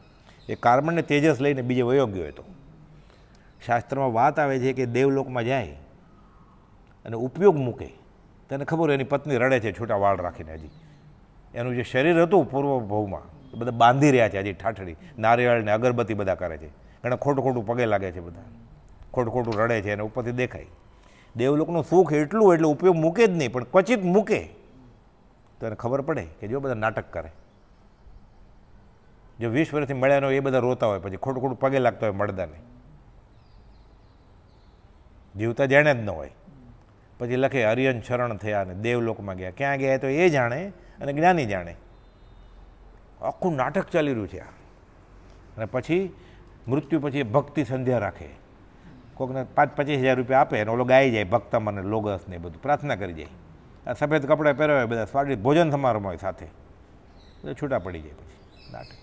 એ કાર્બનને તેજસ લઈને બીજે વયો ગયો હતો શાસ્ત્રમાં વાત આવે છે કે દેવલોકમાં જાય અને ઉપયોગ મૂકે તેને ખબર એની પત્ની રડે છે છૂટા વાળ રાખીને હજી એનું જે શરીર હતું પૂર્વ ભવમાં બધા બાંધી રહ્યા છે હજી ઠાઠડી નારિયેળ ને અગરબત્તી બધા કરે છે ઘણા ખોટું ખોટું પગે લાગે છે બધા ખોટું ખોટું રડે છે એને ઉપરથી દેખાય દેવલોકનું સુખ એટલું એટલે ઉપયોગ મૂકે જ નહીં પણ ક્વચિત મૂકે તો એને ખબર પડે કે જો બધા નાટક કરે જો વીસ વર્ષથી મળ્યા હોય એ બધા રોતા હોય પછી ખોટું ખોટું પગે લાગતા હોય મળતા નહીં જીવતા જાણે જ ન હોય પછી લખે હરિયન શરણ થયા અને દેવલોકમાં ગયા ક્યાં ગયા તો એ જાણે અને જ્ઞાની જાણે આખું નાટક ચાલી રહ્યું છે આ અને પછી મૃત્યુ પછી ભક્તિ સંધ્યા રાખે કોકને પાંચ પચીસ હજાર રૂપિયા આપે અને ઓલો ગાઈ જાય ભક્ત મને લોગસ ને બધું પ્રાર્થના કરી જાય આ સફેદ કપડાં પહેરાવે બધા સ્વાદિષ્ટ ભોજન સમારોહમાં હોય સાથે છૂટા પડી જાય પછી નાટક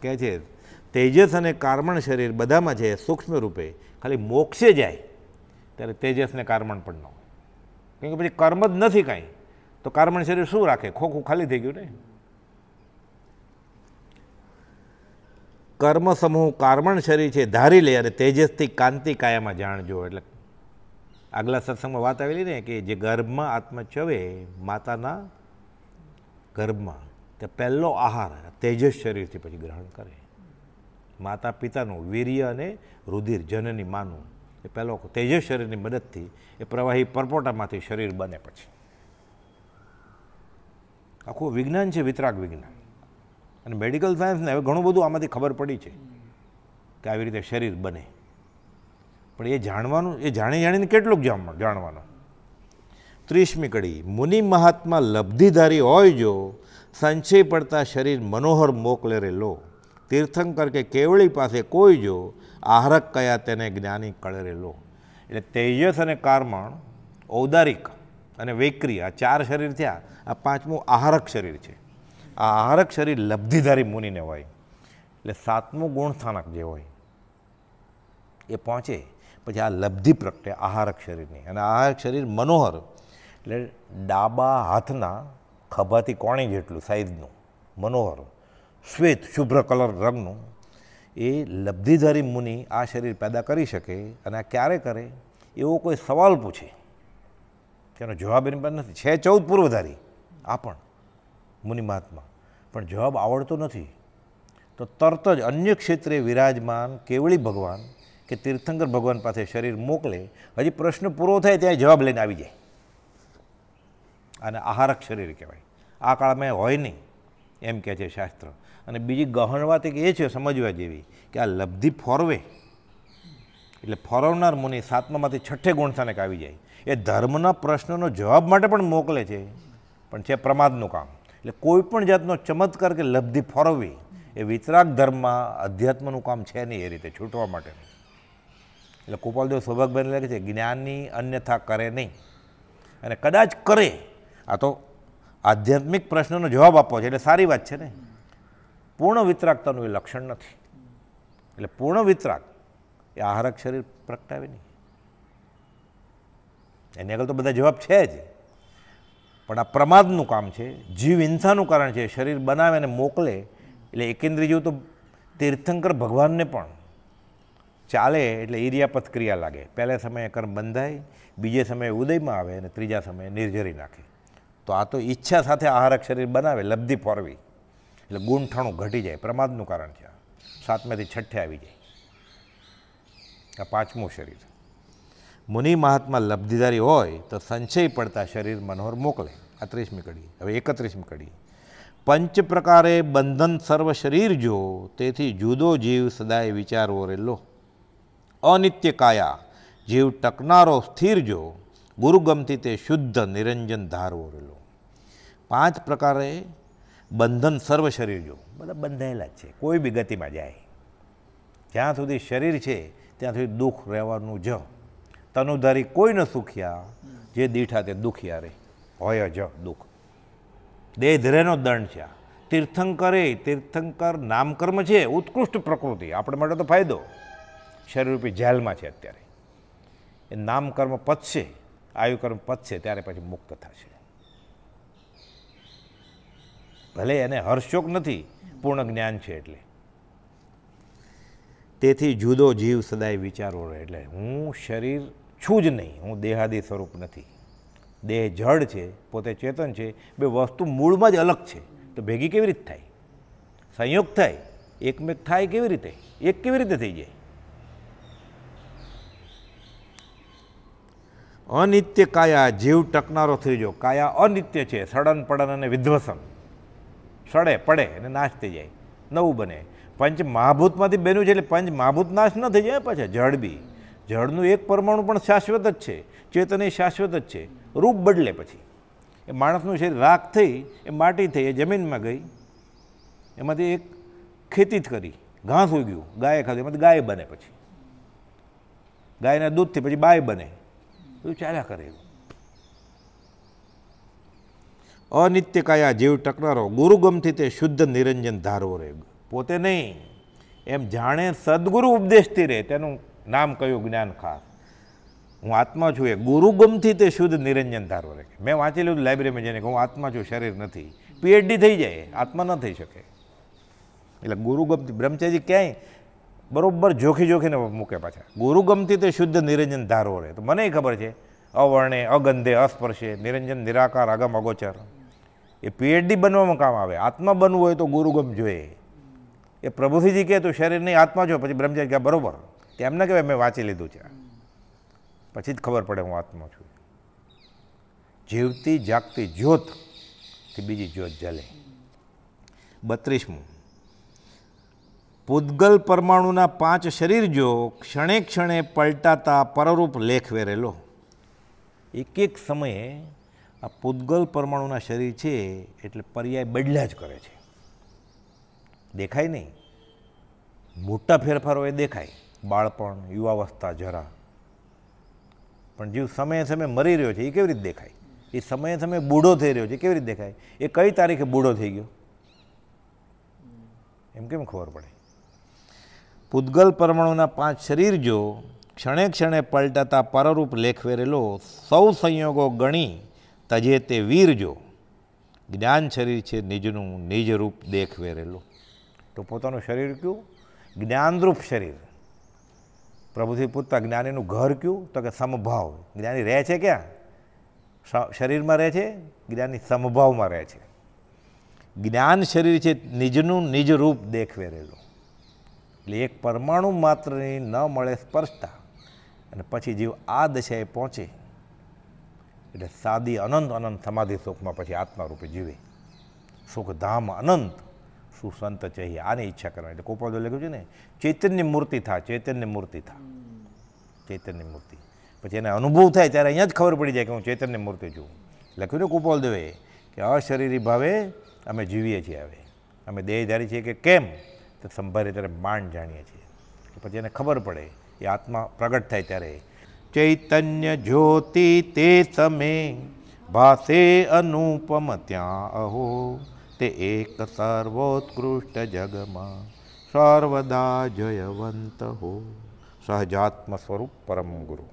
કહે છે તેજસ અને કાર્મણ શરીર બધામાં છે સૂક્ષ્મ રૂપે ખાલી મોક્ષે જાય ત્યારે તેજસને કાર્મણ પણ ન હોય કેમ કે પછી કર્મ જ નથી કાંઈ તો કાર્મણ શરીર શું રાખે ખોખું ખાલી થઈ ગયું ને કર્મ સમૂહ કાર્મણ શરીર છે ધારી લે અને તેજસથી કાંતિ કાયામાં જાણજો એટલે આગલા સત્સંગમાં વાત આવેલી ને કે જે ગર્ભમાં આત્મા ચવે માતાના ગર્ભમાં કે પહેલો આહાર તેજસ શરીરથી પછી ગ્રહણ કરે માતા પિતાનું વીર્ય અને રુધિર જનની માનું એ પહેલો તેજસ શરીરની મદદથી એ પ્રવાહી પરપોટામાંથી શરીર બને પછી આખું વિજ્ઞાન છે વિતરાગ વિજ્ઞાન અને મેડિકલ સાયન્સને હવે ઘણું બધું આમાંથી ખબર પડી છે કે આવી રીતે શરીર બને પણ એ જાણવાનું એ જાણી જાણીને કેટલુંક જાણવાનું ત્રીસમી કડી મુનિ મહાત્મા લબ્ધિધારી હોય જો સંશય પડતા શરીર મનોહર મોકલેરે લો તીર્થંકર કે કેવળી પાસે કોઈ જો આહારક કયા તેને જ્ઞાની કળેરે લો એટલે તેજસ અને કારમણ ઔદારિક અને વૈક્રી આ ચાર શરીર થયા આ પાંચમું આહારક શરીર છે આ આહારક શરીર લબ્ધિધારી મુનિને હોય એટલે સાતમું ગુણસ્થાનક જે હોય એ પહોંચે પછી આ લબ્ધિ પ્રગટે આહારક શરીરની અને આહારક શરીર મનોહર એટલે ડાબા હાથના ખભાથી કોણી જેટલું સાઈઝનું મનોહર શ્વેત શુભ્ર કલર રંગનું એ લબ્ધિધારી મુનિ આ શરીર પેદા કરી શકે અને આ ક્યારે કરે એવો કોઈ સવાલ પૂછે તેનો જવાબ એની પાસે નથી છે ચૌદ પૂર્વધારી આ પણ મુનિ મહાત્મા પણ જવાબ આવડતો નથી તો તરત જ અન્ય ક્ષેત્રે વિરાજમાન કેવળી ભગવાન કે તીર્થંકર ભગવાન પાસે શરીર મોકલે હજી પ્રશ્ન પૂરો થાય ત્યાં જવાબ લઈને આવી જાય આને આહારક શરીર કહેવાય આ કાળમાં હોય નહીં એમ કહે છે શાસ્ત્ર અને બીજી ગહણ વાત એક એ છે સમજવા જેવી કે આ લબ્ધિ ફોરવે એટલે ફોરવનાર મુનિ સાતમામાંથી છઠ્ઠે ગુણ ગુણસ્થાનક આવી જાય એ ધર્મના પ્રશ્નનો જવાબ માટે પણ મોકલે છે પણ છે પ્રમાદનું કામ એટલે કોઈ પણ જાતનો ચમત્કાર કે લબ્ધિ ફોરવવી એ વિતરાગ ધર્મમાં અધ્યાત્મનું કામ છે નહીં એ રીતે છૂટવા માટે એટલે ગોપાલદેવ સૌભાગભાઈને લાગે છે જ્ઞાનની અન્યથા કરે નહીં અને કદાચ કરે આ તો આધ્યાત્મિક પ્રશ્નનો જવાબ આપવો છે એટલે સારી વાત છે ને પૂર્ણ વિતરાગતાનું એ લક્ષણ નથી એટલે પૂર્ણ વિતરાગ એ આહારક શરીર પ્રગટાવે નહીં એની આગળ તો બધા જવાબ છે જ પણ આ પ્રમાદનું કામ છે જીવ હિંસાનું કારણ છે શરીર બનાવે અને મોકલે એટલે એકેન્દ્રીય જેવું તો તીર્થંકર ભગવાનને પણ ચાલે એટલે ઇરિયાપથ ક્રિયા લાગે પહેલા સમયે કર્મ બંધાય બીજે સમયે ઉદયમાં આવે અને ત્રીજા સમયે નિર્જરી નાખે તો આ તો ઈચ્છા સાથે આહારક શરીર બનાવે લબ્ધિ ફોરવી એટલે ગુંઠાણું ઘટી જાય પ્રમાદનું કારણ છે સાતમેથી છઠ્ઠે આવી જાય આ પાંચમું શરીર મુનિ મહાત્મા લબ્ધિધારી હોય તો સંશય પડતા શરીર મનોહર મોકલે આ ત્રીસમી કડી હવે એકત્રીસમી કડી પંચ પ્રકારે બંધન સર્વ શરીર જો તેથી જુદો જીવ સદાય વિચારવો રેલો અનિત્ય કાયા જીવ ટકનારો સ્થિર જો ગુરુગમથી તે શુદ્ધ નિરંજન ધાર ઓરેલો પાંચ પ્રકારે બંધન સર્વ શરીર જો બધા બંધાયેલા જ છે કોઈ બી ગતિમાં જાય જ્યાં સુધી શરીર છે ત્યાં સુધી દુઃખ રહેવાનું જ તનુધારી કોઈ ન સુખ્યા જે દીઠા તે દુખ્યા રે હોય જ દુઃખ દેહ દંડ છે આ તીર્થંકરે તીર્થંકર નામકર્મ છે ઉત્કૃષ્ટ પ્રકૃતિ આપણે માટે તો ફાયદો શરીરરૂપી જેલમાં છે અત્યારે એ નામકર્મ પતશે આયુકર્મ પતશે ત્યારે પછી મુક્ત થશે ભલે એને હર્ષોક નથી પૂર્ણ જ્ઞાન છે એટલે તેથી જુદો જીવ સદાય વિચારો રહે એટલે હું શરીર છું જ નહીં હું દેહાદી સ્વરૂપ નથી દેહ જડ છે પોતે ચેતન છે બે વસ્તુ મૂળમાં જ અલગ છે તો ભેગી કેવી રીતે થાય સંયોગ થાય એકમેક થાય કેવી રીતે એક કેવી રીતે થઈ જાય અનિત્ય કાયા જીવ ટકનારો થઈ ગયો કાયા અનિત્ય છે સડન પડન અને વિધ્વસન સડે પડે અને નાશ થઈ જાય નવું બને પંચ મહાભૂતમાંથી બન્યું છે એટલે પંચ મહાભૂત નાશ ન થઈ જાય પાછા જળ બી જળનું એક પરમાણુ પણ શાશ્વત જ છે ચેતન એ શાશ્વત જ છે રૂપ બદલે પછી એ માણસનું શરીર રાખ થઈ એ માટી થઈ એ જમીનમાં ગઈ એમાંથી એક ખેતી જ કરી ઘાસ ઉગ્યું ગાય ખાધું એમાંથી ગાય બને પછી ગાયના દૂધથી પછી બાય બને બધું ચાલ્યા કરે એવું અનિત્ય કાયા જીવ ટકનારો ગુરુગમથી તે શુદ્ધ નિરંજન ધારવો રહે પોતે નહીં એમ જાણે સદગુરુ ઉપદેશથી રહે તેનું નામ કયું જ્ઞાન ખાસ હું આત્મા છું એ ગુરુગમથી તે શુદ્ધ નિરંજન ધારવો રહે મેં વાંચેલું લાઇબ્રેરીમાં જઈને કે હું આત્મા છું શરીર નથી પીએચડી થઈ જાય આત્મા ન થઈ શકે એટલે ગુરુગમથી બ્રહ્મચારી ક્યાંય બરાબર જોખી જોખીને મૂકે પાછા ગુરુ તે શુદ્ધ નિરંજન ધારો રહે તો મને ખબર છે અવર્ણે અગંધે અસ્પર્શે નિરંજન નિરાકાર અગમ અગોચર એ પીએચડી બનવામાં કામ આવે આત્મા બનવું હોય તો ગુરુગમ જોઈએ એ પ્રભુથીજી કહે તું નહીં આત્મા જો પછી બ્રહ્મચારી ગયા બરાબર તેમને કહેવાય મેં વાંચી લીધું છે પછી જ ખબર પડે હું આત્મા છું જીવતી જાગતી જ્યોત કે બીજી જ્યોત જલે બત્રીસમું પૂદગલ પરમાણુના પાંચ શરીર જો ક્ષણે ક્ષણે પલટાતા પરરૂપ લેખ વેરેલો એક એક સમયે આ પૂદગલ પરમાણુના શરીર છે એટલે પર્યાય બદલા જ કરે છે દેખાય નહીં મોટા ફેરફારો એ દેખાય બાળપણ યુવાવસ્થા જરા પણ જીવ સમયે સમયે મરી રહ્યો છે એ કેવી રીતે દેખાય એ સમયે સમયે બૂઢો થઈ રહ્યો છે કેવી રીતે દેખાય એ કઈ તારીખે બૂઢો થઈ ગયો એમ કેમ ખબર પડે પૂદગલ પરમાણુના પાંચ શરીર જો ક્ષણે ક્ષણે પલટાતા પરરૂપ લેખવેરેલો સૌ સંયોગો ગણી તજે તે વીર જો જ્ઞાન શરીર છે નિજનું નિજરૂપ દેખવેરેલો તો પોતાનું શરીર કયું જ્ઞાનરૂપ શરીર પ્રભુથી પૂછતા જ્ઞાનીનું ઘર કયું તો કે સમભાવ જ્ઞાની રહે છે ક્યાં શરીરમાં રહે છે જ્ઞાની સમભાવમાં રહે છે જ્ઞાન શરીર છે નિજનું નિજ નિજરૂપ દેખવેરેલું એટલે એક પરમાણુ માત્રની ન મળે સ્પર્શતા અને પછી જીવ આ દશાએ પહોંચે એટલે સાદી અનંત અનંત સમાધિ સુખમાં પછી આત્મારૂપે જીવે સુખધામ અનંત શું ચહી આની ઈચ્છા કરવાની એટલે કોપાલ લખ્યું છે ને ચૈતન્ય મૂર્તિ થા ચૈતન્ય મૂર્તિ થા ચૈતન્ય મૂર્તિ પછી એને અનુભવ થાય ત્યારે અહીંયા જ ખબર પડી જાય કે હું ચૈતન્ય મૂર્તિ છું લખ્યું ને ગોપાલ દેવે કે અશરીરી ભાવે અમે જીવીએ છીએ હવે અમે દેહધારી છીએ કે કેમ તો સંભારે ત્યારે માંડ જાણીએ છીએ કે પછી એને ખબર પડે એ આત્મા પ્રગટ થાય ત્યારે ચૈતન્ય જ્યોતિ તે સમે ભાષે અનુપમ ત્યાં અહો તે એક સર્વોત્કૃષ્ટ જગમાં સર્વદા જયવંત હો સહજાત્મ સ્વરૂપ પરમ ગુરુ